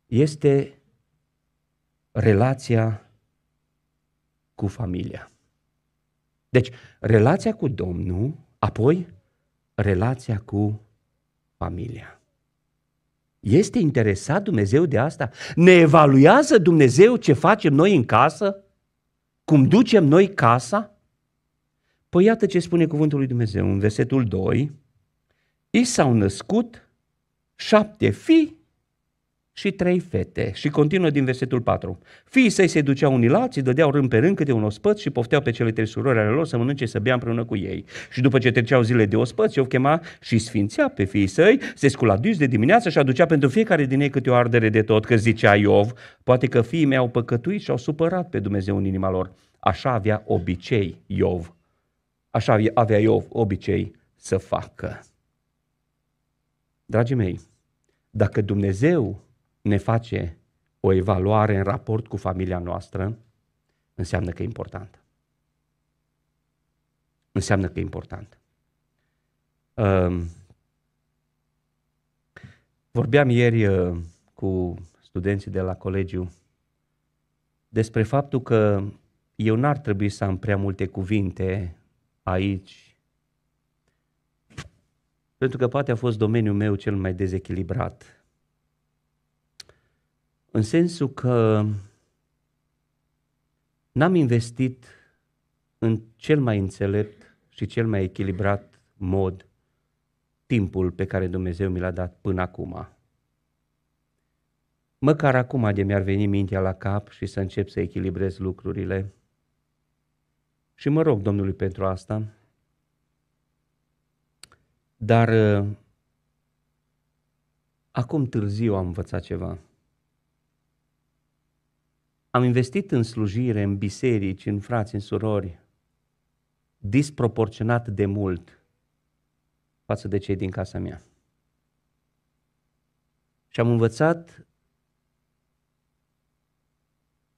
este relația cu familia. Deci, relația cu Domnul, apoi relația cu familia. Este interesat Dumnezeu de asta? Ne evaluează Dumnezeu ce facem noi în casă? Cum ducem noi casa? Păi iată ce spune cuvântul lui Dumnezeu în versetul 2. I s-au născut șapte fii și trei fete. Și continuă din versetul 4. Fiii săi se duceau unii la alții, dădeau rând pe rând câte un ospăț și pofteau pe cele trei surori ale lor să mănânce și să bea împreună cu ei. Și după ce treceau zile de ospăț, Iov chema și sfințea pe fiii săi, se scula dus de dimineață și aducea pentru fiecare din ei câte o ardere de tot, că zicea Iov, poate că fiii mei au păcătuit și au supărat pe Dumnezeu în inima lor. Așa avea obicei Iov. Așa avea Iov obicei să facă. Dragii mei, dacă Dumnezeu ne face o evaluare în raport cu familia noastră, înseamnă că e important. Înseamnă că e important. Ehm, vorbeam ieri eh, cu studenții de la colegiu despre faptul că eu n-ar trebui să am prea multe cuvinte aici, pentru că poate a fost domeniul meu cel mai dezechilibrat în sensul că n-am investit în cel mai înțelept și cel mai echilibrat mod timpul pe care Dumnezeu mi l-a dat până acum. Măcar acum de mi-ar veni mintea la cap și să încep să echilibrez lucrurile. Și mă rog Domnului pentru asta. Dar uh, acum târziu am învățat ceva. Am investit în slujire, în biserici, în frați, în surori, disproporționat de mult față de cei din casa mea. Și am învățat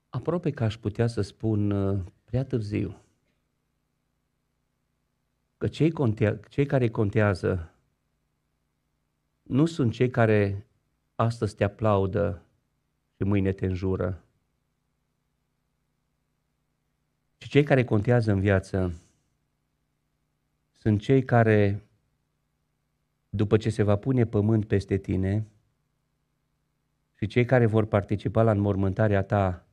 aproape că aș putea să spun uh, prea târziu că cei, conte- cei care contează nu sunt cei care astăzi te aplaudă și mâine te înjură, cei care contează în viață sunt cei care, după ce se va pune pământ peste tine, și cei care vor participa la înmormântarea ta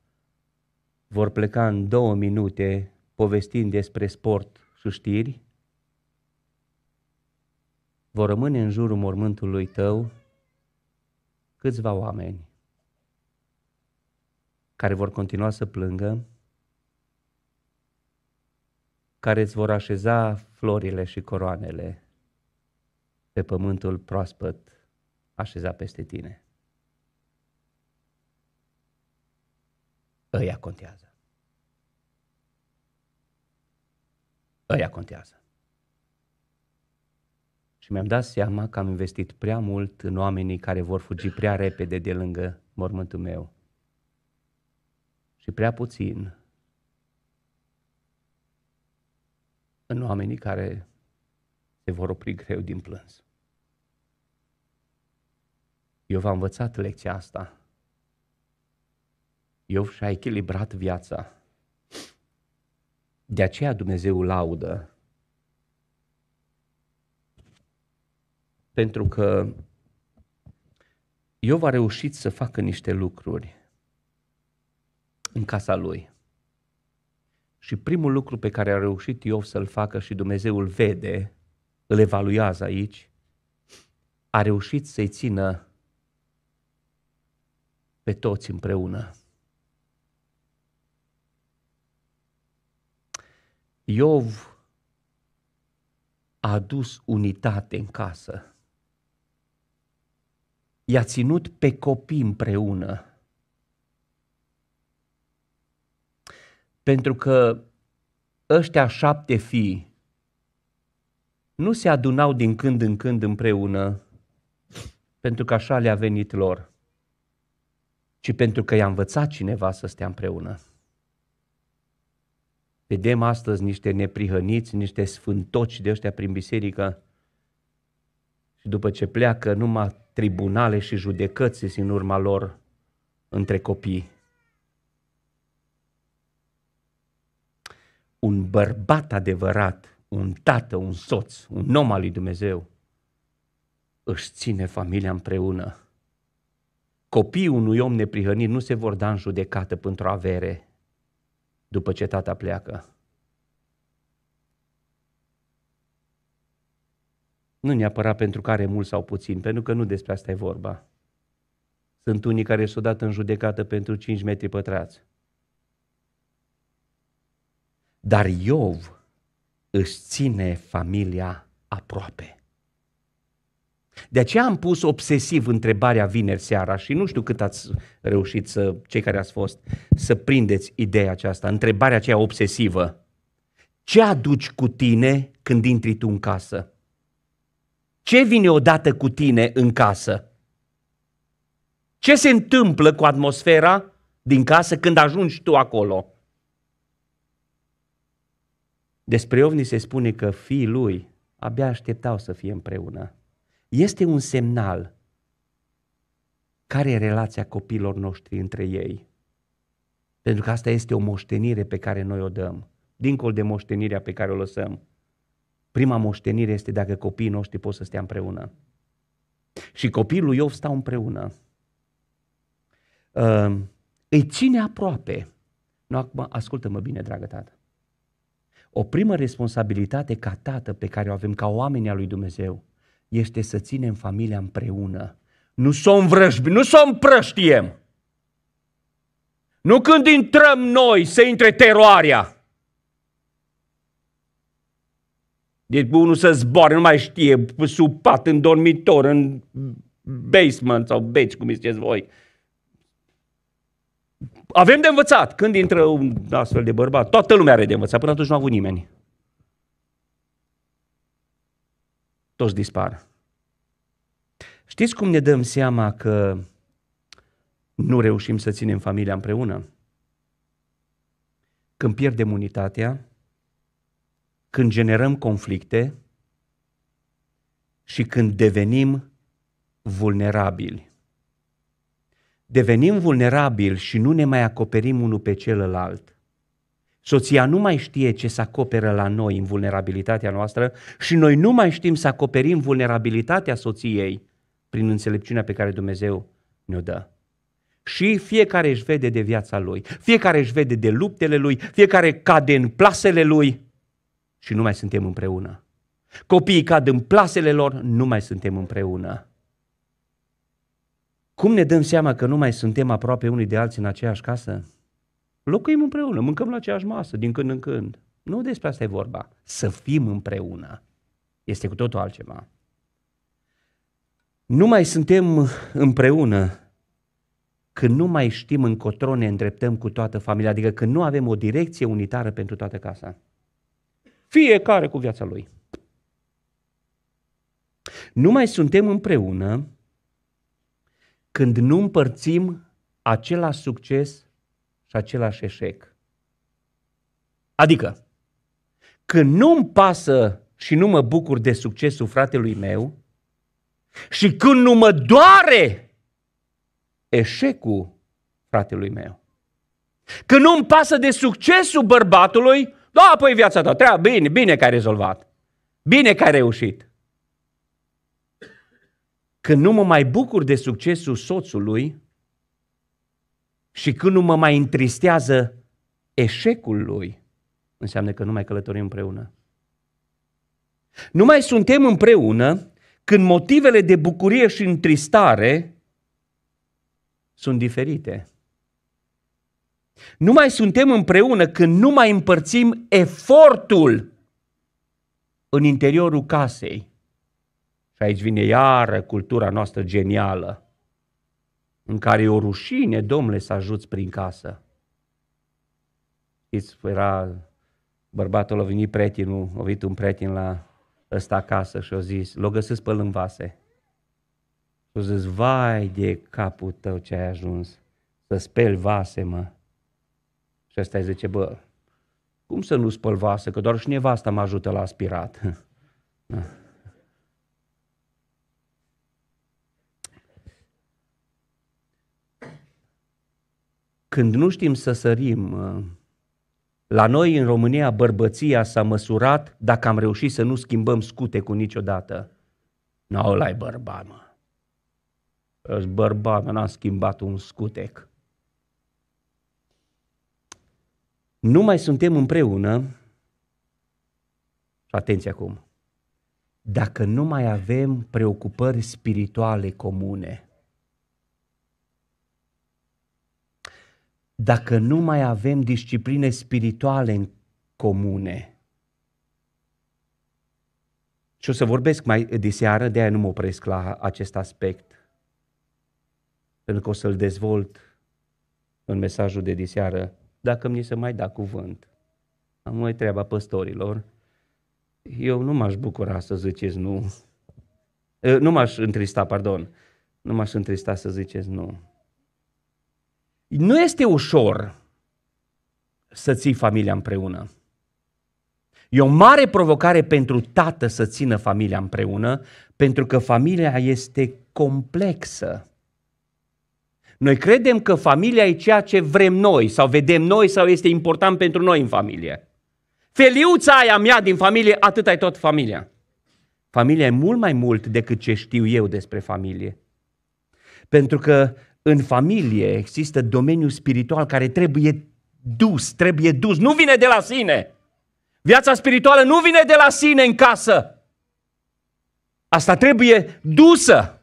vor pleca în două minute povestind despre sport și știri, vor rămâne în jurul mormântului tău câțiva oameni care vor continua să plângă care îți vor așeza florile și coroanele pe pământul proaspăt așezat peste tine. Ăia contează. Ăia contează. Și mi-am dat seama că am investit prea mult în oamenii care vor fugi prea repede de lângă mormântul meu și prea puțin în oamenii care se vor opri greu din plâns. v-am învățat lecția asta. Eu și-a echilibrat viața. De aceea Dumnezeu laudă. Pentru că eu v a reușit să facă niște lucruri în casa lui. Și primul lucru pe care a reușit Iov să-l facă și Dumnezeu îl vede, îl evaluează aici, a reușit să-i țină pe toți împreună. Iov a adus unitate în casă. I-a ținut pe copii împreună. Pentru că ăștia șapte fii nu se adunau din când în când împreună pentru că așa le-a venit lor, ci pentru că i-a învățat cineva să stea împreună. Vedem astăzi niște neprihăniți, niște sfântoci de ăștia prin biserică și după ce pleacă numai tribunale și judecăți în urma lor între copii. un bărbat adevărat, un tată, un soț, un om al lui Dumnezeu, își ține familia împreună. Copiii unui om neprihănit nu se vor da în judecată pentru avere după ce tata pleacă. Nu neapărat pentru care mult sau puțin, pentru că nu despre asta e vorba. Sunt unii care s-au dat în judecată pentru 5 metri pătrați. Dar Iov își ține familia aproape. De aceea am pus obsesiv întrebarea vineri seara și nu știu cât ați reușit să, cei care ați fost, să prindeți ideea aceasta, întrebarea aceea obsesivă. Ce aduci cu tine când intri tu în casă? Ce vine odată cu tine în casă? Ce se întâmplă cu atmosfera din casă când ajungi tu acolo? Despre Iov ni se spune că fiii lui abia așteptau să fie împreună. Este un semnal care e relația copiilor noștri între ei. Pentru că asta este o moștenire pe care noi o dăm, dincolo de moștenirea pe care o lăsăm. Prima moștenire este dacă copiii noștri pot să stea împreună. Și copilul, lui Iov stau împreună. Uh, îi ține aproape. Nu, acum, ascultă-mă bine, dragă tată. O primă responsabilitate ca tată pe care o avem ca oameni al lui Dumnezeu este să ținem familia împreună. Nu să o învrăjbim, nu să o împrăștiem. Nu când intrăm noi să intre teroarea. Deci unul să zboare, nu mai știe, sub pat, în dormitor, în basement sau beci, cum ziceți voi avem de învățat. Când intră un astfel de bărbat, toată lumea are de învățat. Până atunci nu a avut nimeni. Toți dispar. Știți cum ne dăm seama că nu reușim să ținem familia împreună? Când pierdem unitatea, când generăm conflicte și când devenim vulnerabili devenim vulnerabili și nu ne mai acoperim unul pe celălalt, soția nu mai știe ce să acoperă la noi în vulnerabilitatea noastră și noi nu mai știm să acoperim vulnerabilitatea soției prin înțelepciunea pe care Dumnezeu ne-o dă. Și fiecare își vede de viața lui, fiecare își vede de luptele lui, fiecare cade în plasele lui și nu mai suntem împreună. Copiii cad în plasele lor, nu mai suntem împreună. Cum ne dăm seama că nu mai suntem aproape unii de alții în aceeași casă? Locuim împreună, mâncăm la aceeași masă, din când în când. Nu despre asta e vorba. Să fim împreună. Este cu totul altceva. Nu mai suntem împreună când nu mai știm încotro ne îndreptăm cu toată familia, adică când nu avem o direcție unitară pentru toată casa. Fiecare cu viața lui. Nu mai suntem împreună când nu împărțim același succes și același eșec. Adică, când nu-mi pasă și nu mă bucur de succesul fratelui meu și când nu mă doare eșecul fratelui meu. Când nu-mi pasă de succesul bărbatului, da, păi viața ta, treabă, bine, bine că ai rezolvat, bine că ai reușit când nu mă mai bucur de succesul soțului și când nu mă mai întristează eșecul lui, înseamnă că nu mai călătorim împreună. Nu mai suntem împreună când motivele de bucurie și întristare sunt diferite. Nu mai suntem împreună când nu mai împărțim efortul în interiorul casei și aici vine iară cultura noastră genială, în care e o rușine, domnule, să ajuți prin casă. Știți, era bărbatul a venit prietenul, a venit un prieten la ăsta acasă și a zis, l-a găsit pe în vase. Și a zis, vai de capul tău ce ai ajuns, să speli vase, mă. Și ăsta îi zice, bă, cum să nu spăl vase, că doar și nevasta mă ajută la aspirat. Da. când nu știm să sărim, uh, la noi în România bărbăția s-a măsurat dacă am reușit să nu schimbăm scute cu niciodată. Nu, no, ăla bărbat, mă. Ești bărbat, mă, n-am schimbat un scutec. Nu mai suntem împreună, și atenție acum, dacă nu mai avem preocupări spirituale comune – dacă nu mai avem discipline spirituale în comune. Și o să vorbesc mai de seară, de aia nu mă opresc la acest aspect, pentru că o să-l dezvolt în mesajul de diseară, dacă mi se mai da cuvânt. Am mai treaba păstorilor. Eu nu m-aș bucura să ziceți nu. Nu m-aș întrista, pardon. Nu m-aș întrista să ziceți nu. Nu este ușor să ții familia împreună. E o mare provocare pentru tată să țină familia împreună, pentru că familia este complexă. Noi credem că familia e ceea ce vrem noi sau vedem noi sau este important pentru noi în familie. Feliuța aia mea din familie, atât ai tot familia. Familia e mult mai mult decât ce știu eu despre familie. Pentru că în familie există domeniul spiritual care trebuie dus, trebuie dus, nu vine de la sine. Viața spirituală nu vine de la sine în casă. Asta trebuie dusă.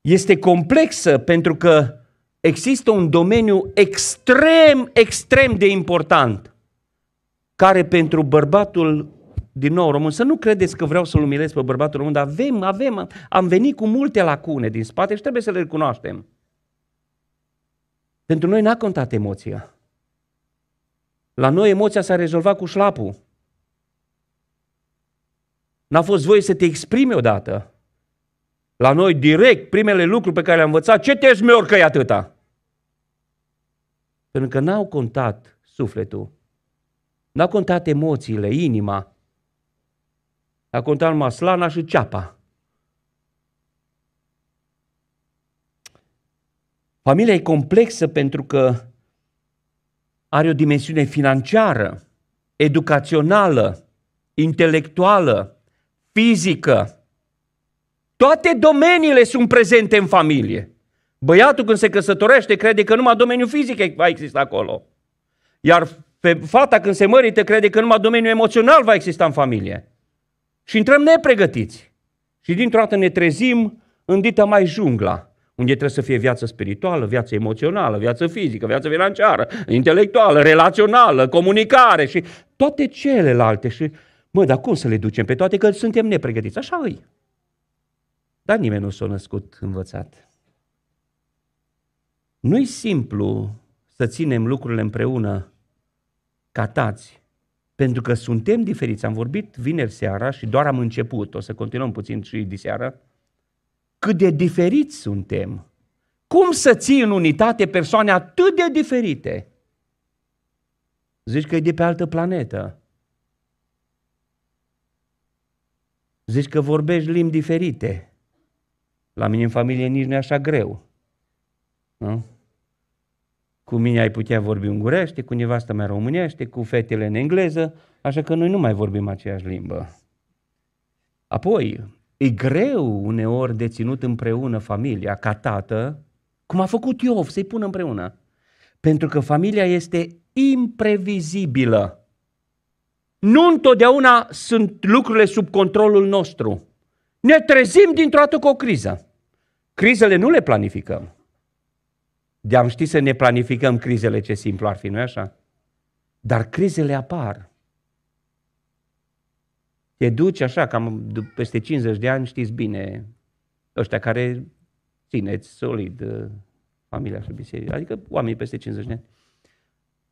Este complexă pentru că există un domeniu extrem, extrem de important care pentru bărbatul din nou român, să nu credeți că vreau să-l umilesc pe bărbatul român, dar avem, avem, am venit cu multe lacune din spate și trebuie să le recunoaștem. Pentru noi n-a contat emoția. La noi emoția s-a rezolvat cu șlapul. N-a fost voie să te exprimi odată. La noi, direct, primele lucruri pe care le-am învățat, ce te smior că e atâta? Pentru că n-au contat sufletul. n au contat emoțiile, inima. A contat Maslana și Ceapa. Familia e complexă pentru că are o dimensiune financiară, educațională, intelectuală, fizică. Toate domeniile sunt prezente în familie. Băiatul când se căsătorește crede că numai domeniul fizic va exista acolo. Iar fata când se mărită crede că numai domeniul emoțional va exista în familie. Și intrăm nepregătiți. Și dintr-o dată ne trezim în dita mai jungla, unde trebuie să fie viață spirituală, viață emoțională, viață fizică, viață financiară, intelectuală, relațională, comunicare și toate celelalte. Și, mă, dar cum să le ducem pe toate? Că suntem nepregătiți. Așa îi. Dar nimeni nu s-a născut învățat. Nu-i simplu să ținem lucrurile împreună catați pentru că suntem diferiți. Am vorbit vineri seara și doar am început, o să continuăm puțin și diseară, cât de diferiți suntem. Cum să ții în unitate persoane atât de diferite? Zici că e de pe altă planetă. Zici că vorbești limbi diferite. La mine în familie nici nu e așa greu. Nu? cu mine ai putea vorbi ungurește, cu nevastă mea românește, cu fetele în engleză, așa că noi nu mai vorbim aceeași limbă. Apoi, e greu uneori de ținut împreună familia ca tată, cum a făcut Iov, să-i pună împreună. Pentru că familia este imprevizibilă. Nu întotdeauna sunt lucrurile sub controlul nostru. Ne trezim dintr-o dată cu o criză. Crizele nu le planificăm de a ști să ne planificăm crizele, ce simplu ar fi, nu așa? Dar crizele apar. Te duci așa, cam peste 50 de ani, știți bine, ăștia care țineți solid uh, familia și biserica, adică oamenii peste 50 de ani.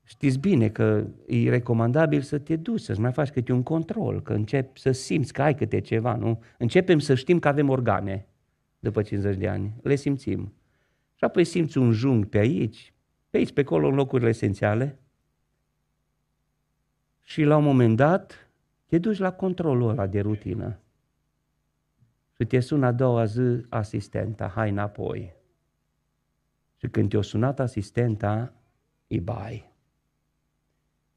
Știți bine că e recomandabil să te duci, să-ți mai faci câte un control, că începi să simți că ai câte ceva, nu? Începem să știm că avem organe după 50 de ani. Le simțim. Și apoi simți un jung pe aici, pe aici, pe acolo, în locurile esențiale. Și la un moment dat te duci la controlul ăla de rutină. Și te sună a doua zi asistenta, hai înapoi. Și când te-o sunat asistenta, e bai.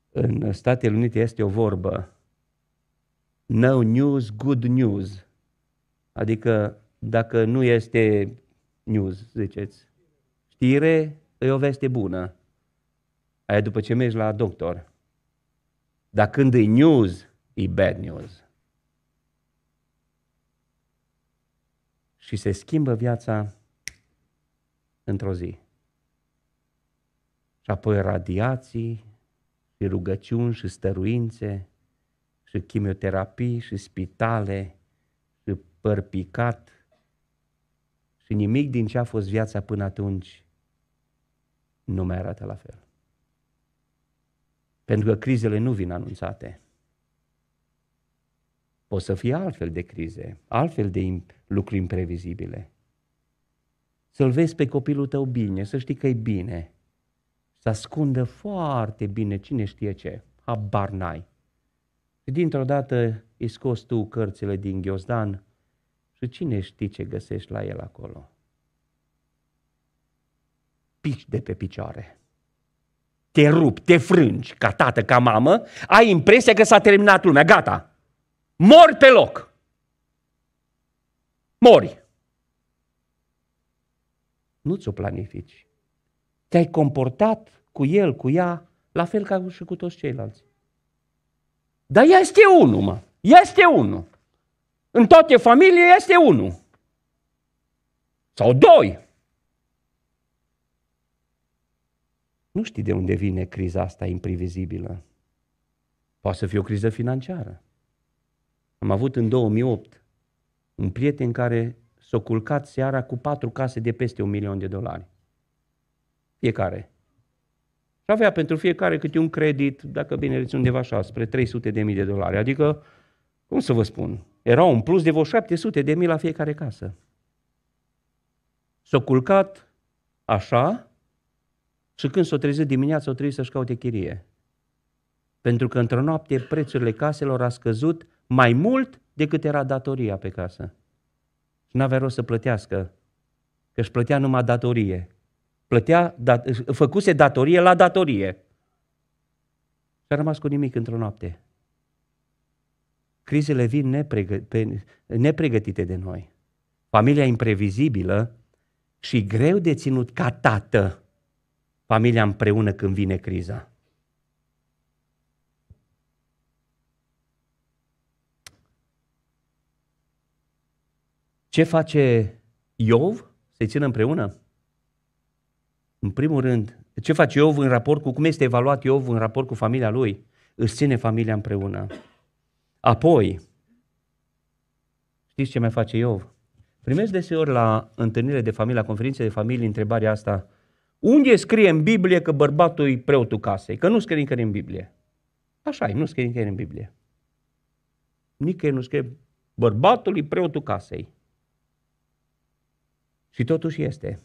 În Statele Unite este o vorbă, no news, good news. Adică dacă nu este news, ziceți, știre e o veste bună. Aia după ce mergi la doctor. Dar când e news, e bad news. Și se schimbă viața într-o zi. Și apoi radiații, și rugăciuni, și stăruințe, și chimioterapii, și spitale, și părpicat, și nimic din ce a fost viața până atunci nu mai arată la fel. Pentru că crizele nu vin anunțate. Pot să fie altfel de crize, altfel de lucruri imprevizibile. Să-l vezi pe copilul tău bine, să știi că e bine. Să ascundă foarte bine cine știe ce. Habar n-ai. Și dintr-o dată îi scos tu cărțile din ghiozdan și cine știe ce găsești la el acolo pici de pe picioare. Te rup, te frângi ca tată, ca mamă, ai impresia că s-a terminat lumea, gata. Mori pe loc. Mori. Nu ți-o planifici. Te-ai comportat cu el, cu ea, la fel ca și cu toți ceilalți. Dar este unul, mă. Este unul. În toate familie este unul. Sau doi. Nu știi de unde vine criza asta imprevizibilă. Poate să fie o criză financiară. Am avut în 2008 un prieten care s-a culcat seara cu patru case de peste un milion de dolari. Fiecare. Și avea pentru fiecare câte un credit, dacă bine reți undeva așa, spre 300 de mii de dolari. Adică, cum să vă spun, era un plus de vreo 700 de mii la fiecare casă. S-a culcat așa, și când s-o trezit dimineața, o trebuie să-și caute chirie. Pentru că într-o noapte prețurile caselor a scăzut mai mult decât era datoria pe casă. Și n-avea rost să plătească, că își plătea numai datorie. Plătea, dat, făcuse datorie la datorie. Și a rămas cu nimic într-o noapte. Crizele vin nepregă, pe, nepregătite de noi. Familia imprevizibilă și greu de ținut ca tată familia împreună când vine criza. Ce face Iov? Să-i țină împreună? În primul rând, ce face Iov în raport cu, cum este evaluat Iov în raport cu familia lui? Își ține familia împreună. Apoi, știți ce mai face Iov? Primesc deseori la întâlnire de familie, la conferințe de familie, întrebarea asta – unde scrie în Biblie că bărbatul e preotul casei? Că nu scrie nicăieri în Biblie. Așa e, nu scrie nicăieri în Biblie. Nicăieri nu scrie bărbatul e preotul casei. Și totuși este.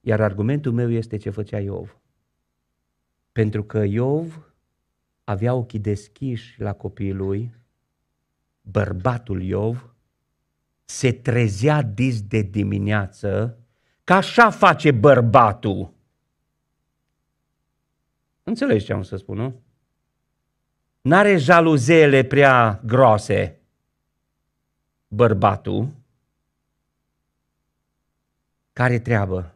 Iar argumentul meu este ce făcea Iov. Pentru că Iov avea ochii deschiși la copiii lui, bărbatul Iov se trezea dis de dimineață Că așa face bărbatul. Înțelegi ce am să spun, nu? N-are jaluzele prea groase bărbatul care treabă.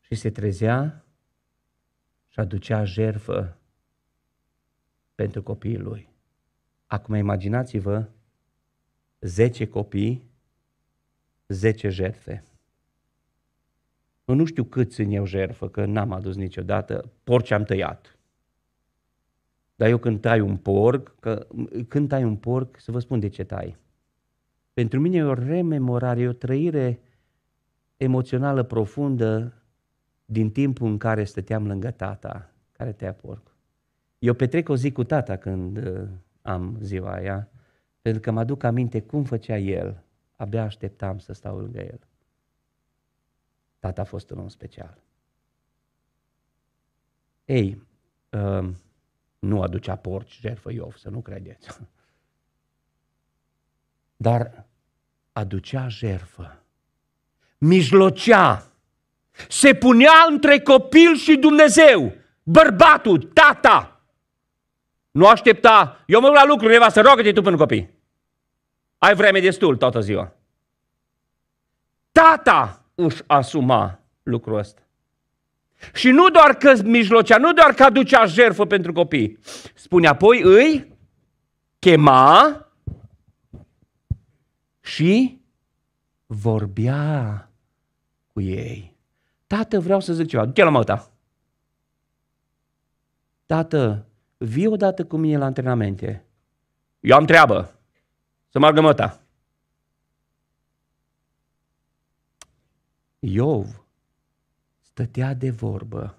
Și se trezea și aducea jerfă pentru copiii lui. Acum imaginați-vă 10 copii 10 jertfe. nu știu cât sunt eu jertfă, că n-am adus niciodată, porci am tăiat. Dar eu când tai un porc, că, când tai un porc, să vă spun de ce tai. Pentru mine e o rememorare, e o trăire emoțională profundă din timpul în care stăteam lângă tata care tăia porc. Eu petrec o zi cu tata când uh, am ziua aia, pentru că mă aduc aminte cum făcea el abia așteptam să stau lângă el. Tata a fost un om special. Ei, um, nu aducea porci, jertfă Iov, să nu credeți. Dar aducea jertfă, mijlocea, se punea între copil și Dumnezeu, bărbatul, tata. Nu aștepta, eu mă duc la lucru, Eva, să roagă-te tu pentru copii. Ai vreme destul toată ziua. Tata își asuma lucrul ăsta. Și nu doar că mijlocea, nu doar că aducea jerfă pentru copii. Spune apoi îi chema și vorbea cu ei. Tată, vreau să zic ceva. Du-te la măta. Tată, vii odată cu mine la antrenamente. Eu am treabă să margă măta. Iov stătea de vorbă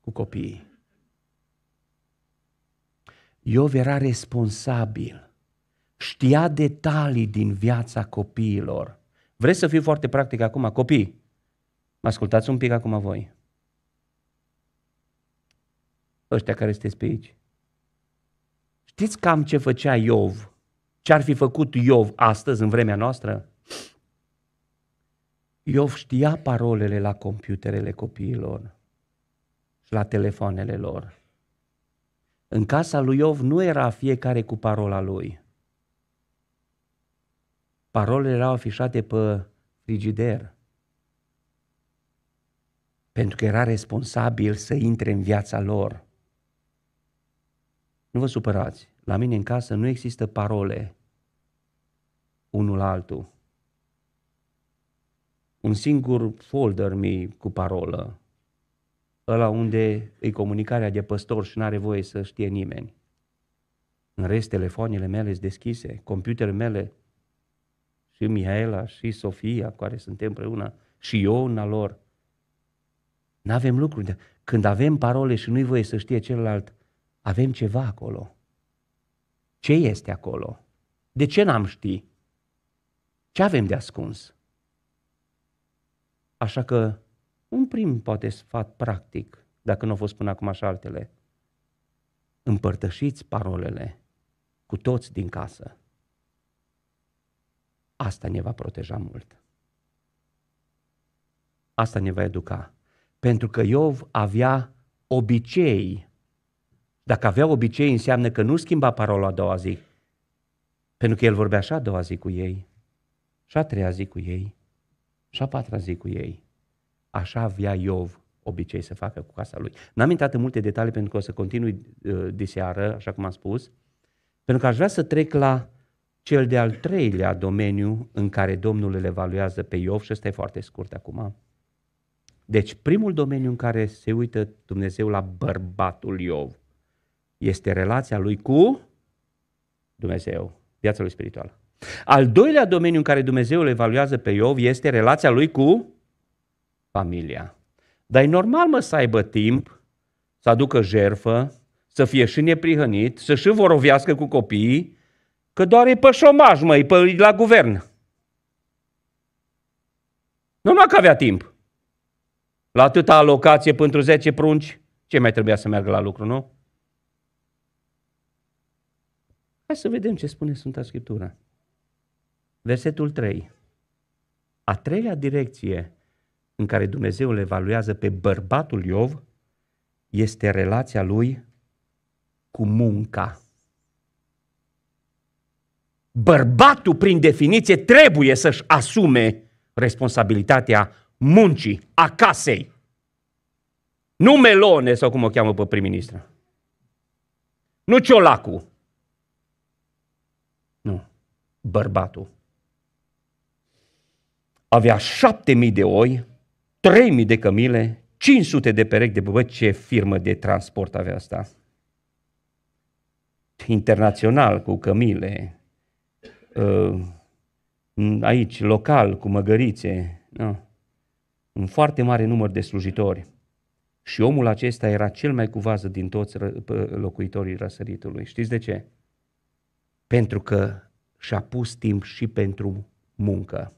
cu copiii. Iov era responsabil, știa detalii din viața copiilor. Vreți să fiu foarte practic acum, copii? Mă ascultați un pic acum voi. Ăștia care sunteți pe aici. Știți cam ce făcea Iov? Ce ar fi făcut Iov astăzi, în vremea noastră? Iov știa parolele la computerele copiilor și la telefoanele lor. În casa lui Iov nu era fiecare cu parola lui. Parolele erau afișate pe frigider. Pentru că era responsabil să intre în viața lor. Nu vă supărați, la mine în casă nu există parole unul la altul. Un singur folder mi cu parolă, ăla unde e comunicarea de păstor și nu are voie să știe nimeni. În rest, telefoanele mele sunt deschise, computerele mele și Mihaela și Sofia, cu care suntem împreună, și eu una lor. Nu avem lucruri. Când avem parole și nu-i voie să știe celălalt, avem ceva acolo. Ce este acolo? De ce n-am ști? Ce avem de ascuns? Așa că un prim poate sfat practic, dacă nu au fost până acum așa altele. Împărtășiți parolele cu toți din casă. Asta ne va proteja mult. Asta ne va educa. Pentru că Iov avea obicei dacă avea obicei, înseamnă că nu schimba parola a doua zi, pentru că el vorbea așa a doua zi cu ei, și a treia zi cu ei, și a patra zi cu ei. Așa avea Iov obicei să facă cu casa lui. N-am intrat în multe detalii pentru că o să continui ă, de seară, așa cum am spus, pentru că aș vrea să trec la cel de-al treilea domeniu în care Domnul îl evaluează pe Iov și ăsta e foarte scurt acum. Deci primul domeniu în care se uită Dumnezeu la bărbatul Iov este relația lui cu Dumnezeu, viața lui spirituală. Al doilea domeniu în care Dumnezeu îl evaluează pe Iov este relația lui cu familia. Dar e normal, mă, să aibă timp, să aducă jerfă, să fie și neprihănit, să și vorovească cu copiii, că doar e pe șomaj, mă, e pe, la guvern. Nu mai că avea timp. La atâta alocație pentru 10 prunci, ce mai trebuia să meargă la lucru, nu? Hai să vedem ce spune Sfânta Scriptură. Versetul 3. A treia direcție în care Dumnezeu le evaluează pe bărbatul Iov este relația lui cu munca. Bărbatul, prin definiție, trebuie să-și asume responsabilitatea muncii, a casei. Nu Melone, sau cum o cheamă pe prim-ministru. Nu Ciolacu, bărbatul. Avea șapte mii de oi, trei mii de cămile, 500 de perechi de băbăți, ce firmă de transport avea asta. Internațional, cu cămile, uh, aici, local, cu măgărițe, nu? un foarte mare număr de slujitori. Și omul acesta era cel mai cuvază din toți locuitorii răsăritului. Știți de ce? Pentru că și a pus timp și pentru muncă.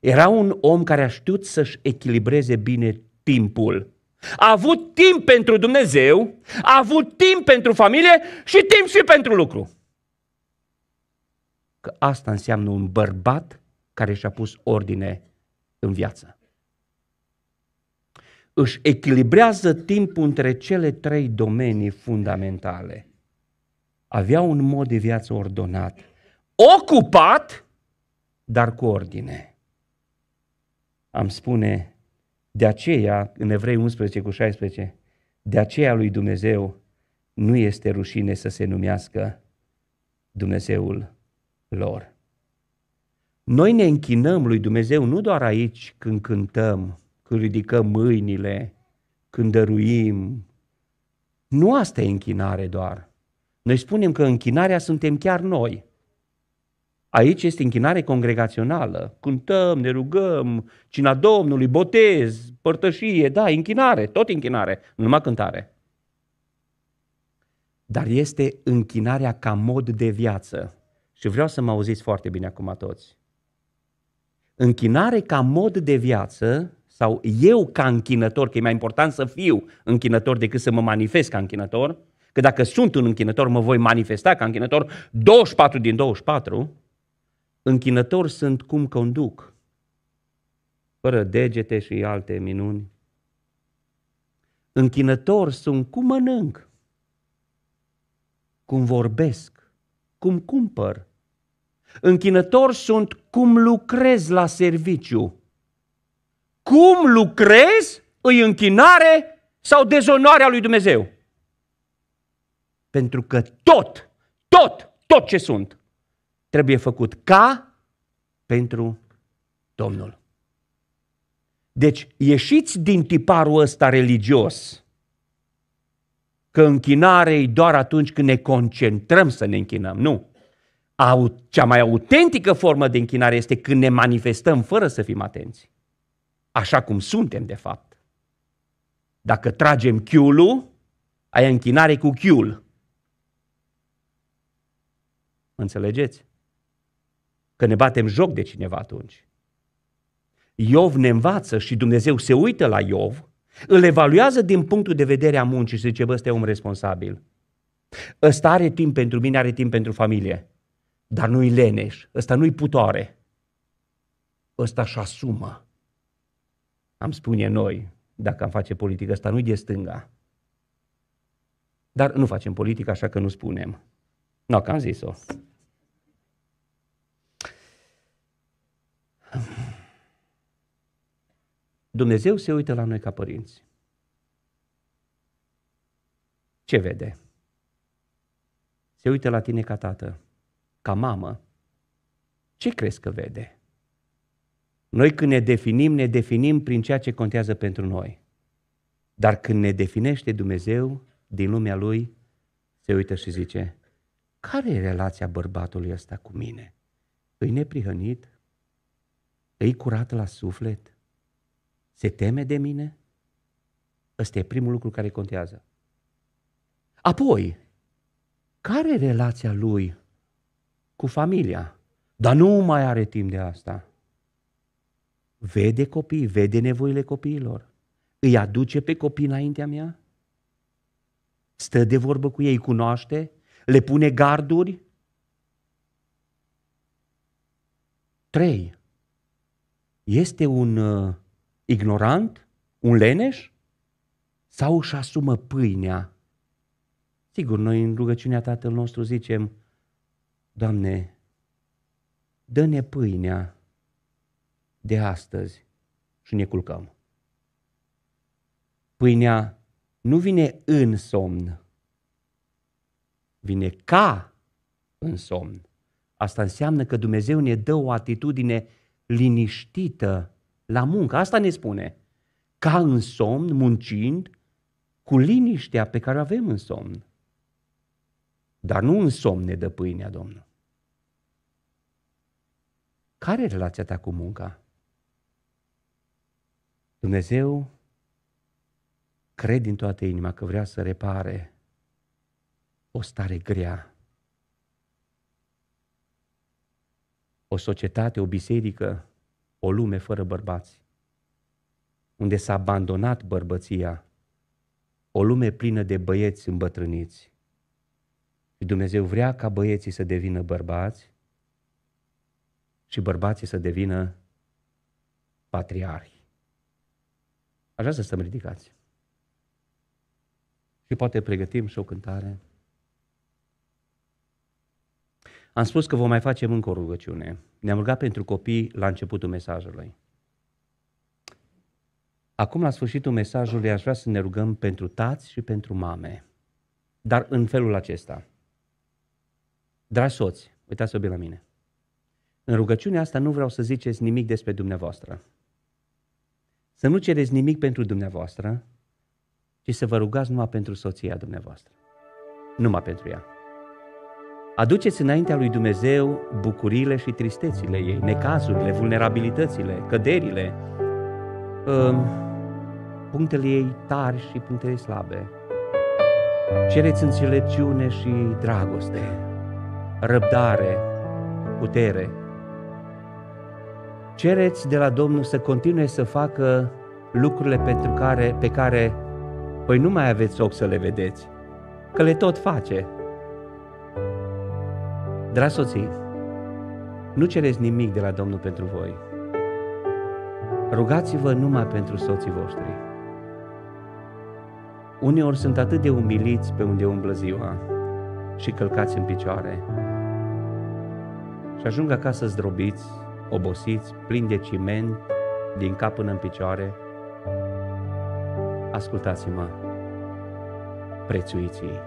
Era un om care a știut să-și echilibreze bine timpul. A avut timp pentru Dumnezeu, a avut timp pentru familie și timp și pentru lucru. Că asta înseamnă un bărbat care și-a pus ordine în viață. Își echilibrează timpul între cele trei domenii fundamentale. Avea un mod de viață ordonat, ocupat, dar cu ordine. Am spune, de aceea, în Evrei 11 cu 16, de aceea lui Dumnezeu nu este rușine să se numească Dumnezeul lor. Noi ne închinăm lui Dumnezeu nu doar aici când cântăm, când ridicăm mâinile, când dăruim. Nu asta e închinare doar. Noi spunem că închinarea suntem chiar noi. Aici este închinare congregațională. Cântăm, ne rugăm, cina Domnului, botez, părtășie, da, închinare, tot închinare, nu numai cântare. Dar este închinarea ca mod de viață. Și vreau să mă auziți foarte bine acum toți. Închinare ca mod de viață sau eu ca închinător, că e mai important să fiu închinător decât să mă manifest ca închinător, că dacă sunt un închinător, mă voi manifesta ca închinător 24 din 24, închinători sunt cum conduc, fără degete și alte minuni. Închinători sunt cum mănânc, cum vorbesc, cum cumpăr. Închinători sunt cum lucrez la serviciu. Cum lucrez îi închinare sau dezonarea lui Dumnezeu. Pentru că tot, tot, tot ce sunt trebuie făcut ca pentru Domnul. Deci ieșiți din tiparul ăsta religios, că închinare e doar atunci când ne concentrăm să ne închinăm. Nu. Cea mai autentică formă de închinare este când ne manifestăm fără să fim atenți. Așa cum suntem, de fapt. Dacă tragem chiulul, ai închinare cu chiul. Înțelegeți? că ne batem joc de cineva atunci. Iov ne învață și Dumnezeu se uită la Iov, îl evaluează din punctul de vedere a muncii și zice, bă, ăsta e om responsabil. Ăsta are timp pentru mine, are timp pentru familie, dar nu-i leneș, ăsta nu-i putoare. Ăsta și asumă. Am spune noi, dacă am face politică, ăsta nu-i de stânga. Dar nu facem politică, așa că nu spunem. Nu, no, că am zis-o. Dumnezeu se uită la noi ca părinți. Ce vede? Se uită la tine ca tată, ca mamă. Ce crezi că vede? Noi când ne definim, ne definim prin ceea ce contează pentru noi. Dar când ne definește Dumnezeu din lumea Lui, se uită și zice, care e relația bărbatului ăsta cu mine? Îi neprihănit? Îi curat la suflet? Se teme de mine? Ăsta e primul lucru care contează. Apoi, care e relația lui cu familia? Dar nu mai are timp de asta. Vede copii, vede nevoile copiilor. Îi aduce pe copii înaintea mea? Stă de vorbă cu ei, cunoaște? Le pune garduri? Trei este un uh, ignorant, un leneș sau își asumă pâinea? Sigur, noi în rugăciunea Tatăl nostru zicem, Doamne, dă-ne pâinea de astăzi și ne culcăm. Pâinea nu vine în somn, vine ca în somn. Asta înseamnă că Dumnezeu ne dă o atitudine liniștită la muncă. Asta ne spune. Ca în somn, muncind, cu liniștea pe care o avem în somn. Dar nu în somn ne dă pâinea, Domnul. Care e relația ta cu munca? Dumnezeu cred din toată inima că vrea să repare o stare grea o societate, o biserică, o lume fără bărbați, unde s-a abandonat bărbăția, o lume plină de băieți îmbătrâniți. Și Dumnezeu vrea ca băieții să devină bărbați și bărbații să devină patriarhi. Așa să stăm ridicați. Și poate pregătim și o cântare. Am spus că vom mai face încă o rugăciune. Ne-am rugat pentru copii la începutul mesajului. Acum, la sfârșitul mesajului, aș vrea să ne rugăm pentru tați și pentru mame. Dar în felul acesta. Dragi soți, uitați-vă bine la mine. În rugăciunea asta nu vreau să ziceți nimic despre dumneavoastră. Să nu cereți nimic pentru dumneavoastră, ci să vă rugați numai pentru soția dumneavoastră. Numai pentru ea. Aduceți înaintea lui Dumnezeu bucurile și tristețile ei, necazurile, vulnerabilitățile, căderile, um, punctele ei tari și punctele ei slabe. Cereți înțelepciune și dragoste, răbdare, putere. Cereți de la Domnul să continue să facă lucrurile pentru care, pe care voi păi nu mai aveți ochi să le vedeți, că le tot face – Dragi soții, nu cereți nimic de la Domnul pentru voi. Rugați-vă numai pentru soții voștri. Uneori sunt atât de umiliți pe unde umblă ziua și călcați în picioare și ajung acasă zdrobiți, obosiți, plini de ciment, din cap până în picioare. Ascultați-mă, prețuiți-i.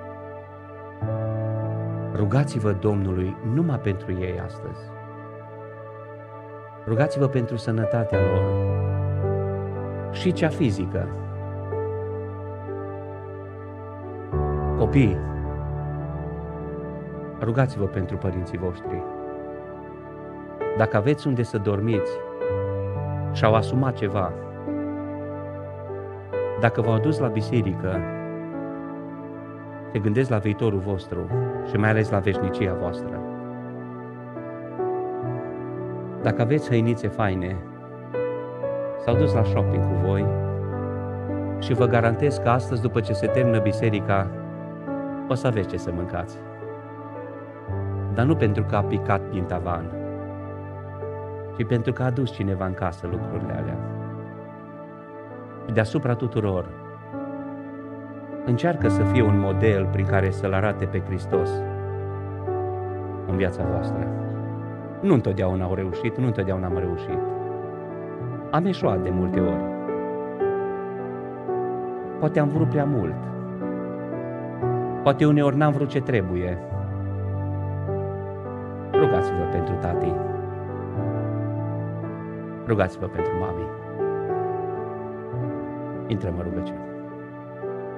Rugați-vă Domnului numai pentru ei astăzi. Rugați-vă pentru sănătatea lor și cea fizică. Copii, rugați-vă pentru părinții voștri. Dacă aveți unde să dormiți și au asumat ceva, dacă v-au dus la biserică, te gândesc la viitorul vostru și mai ales la veșnicia voastră. Dacă aveți hăinițe faine, s-au dus la shopping cu voi și vă garantez că astăzi, după ce se termină biserica, o să aveți ce să mâncați. Dar nu pentru că a picat din tavan, ci pentru că a adus cineva în casă lucrurile alea. Și deasupra tuturor, încearcă să fie un model prin care să-L arate pe Hristos în viața voastră. Nu întotdeauna au reușit, nu întotdeauna am reușit. Am eșuat de multe ori. Poate am vrut prea mult. Poate uneori n-am vrut ce trebuie. Rugați-vă pentru tati. Rugați-vă pentru mami. Intrăm în rugăciune.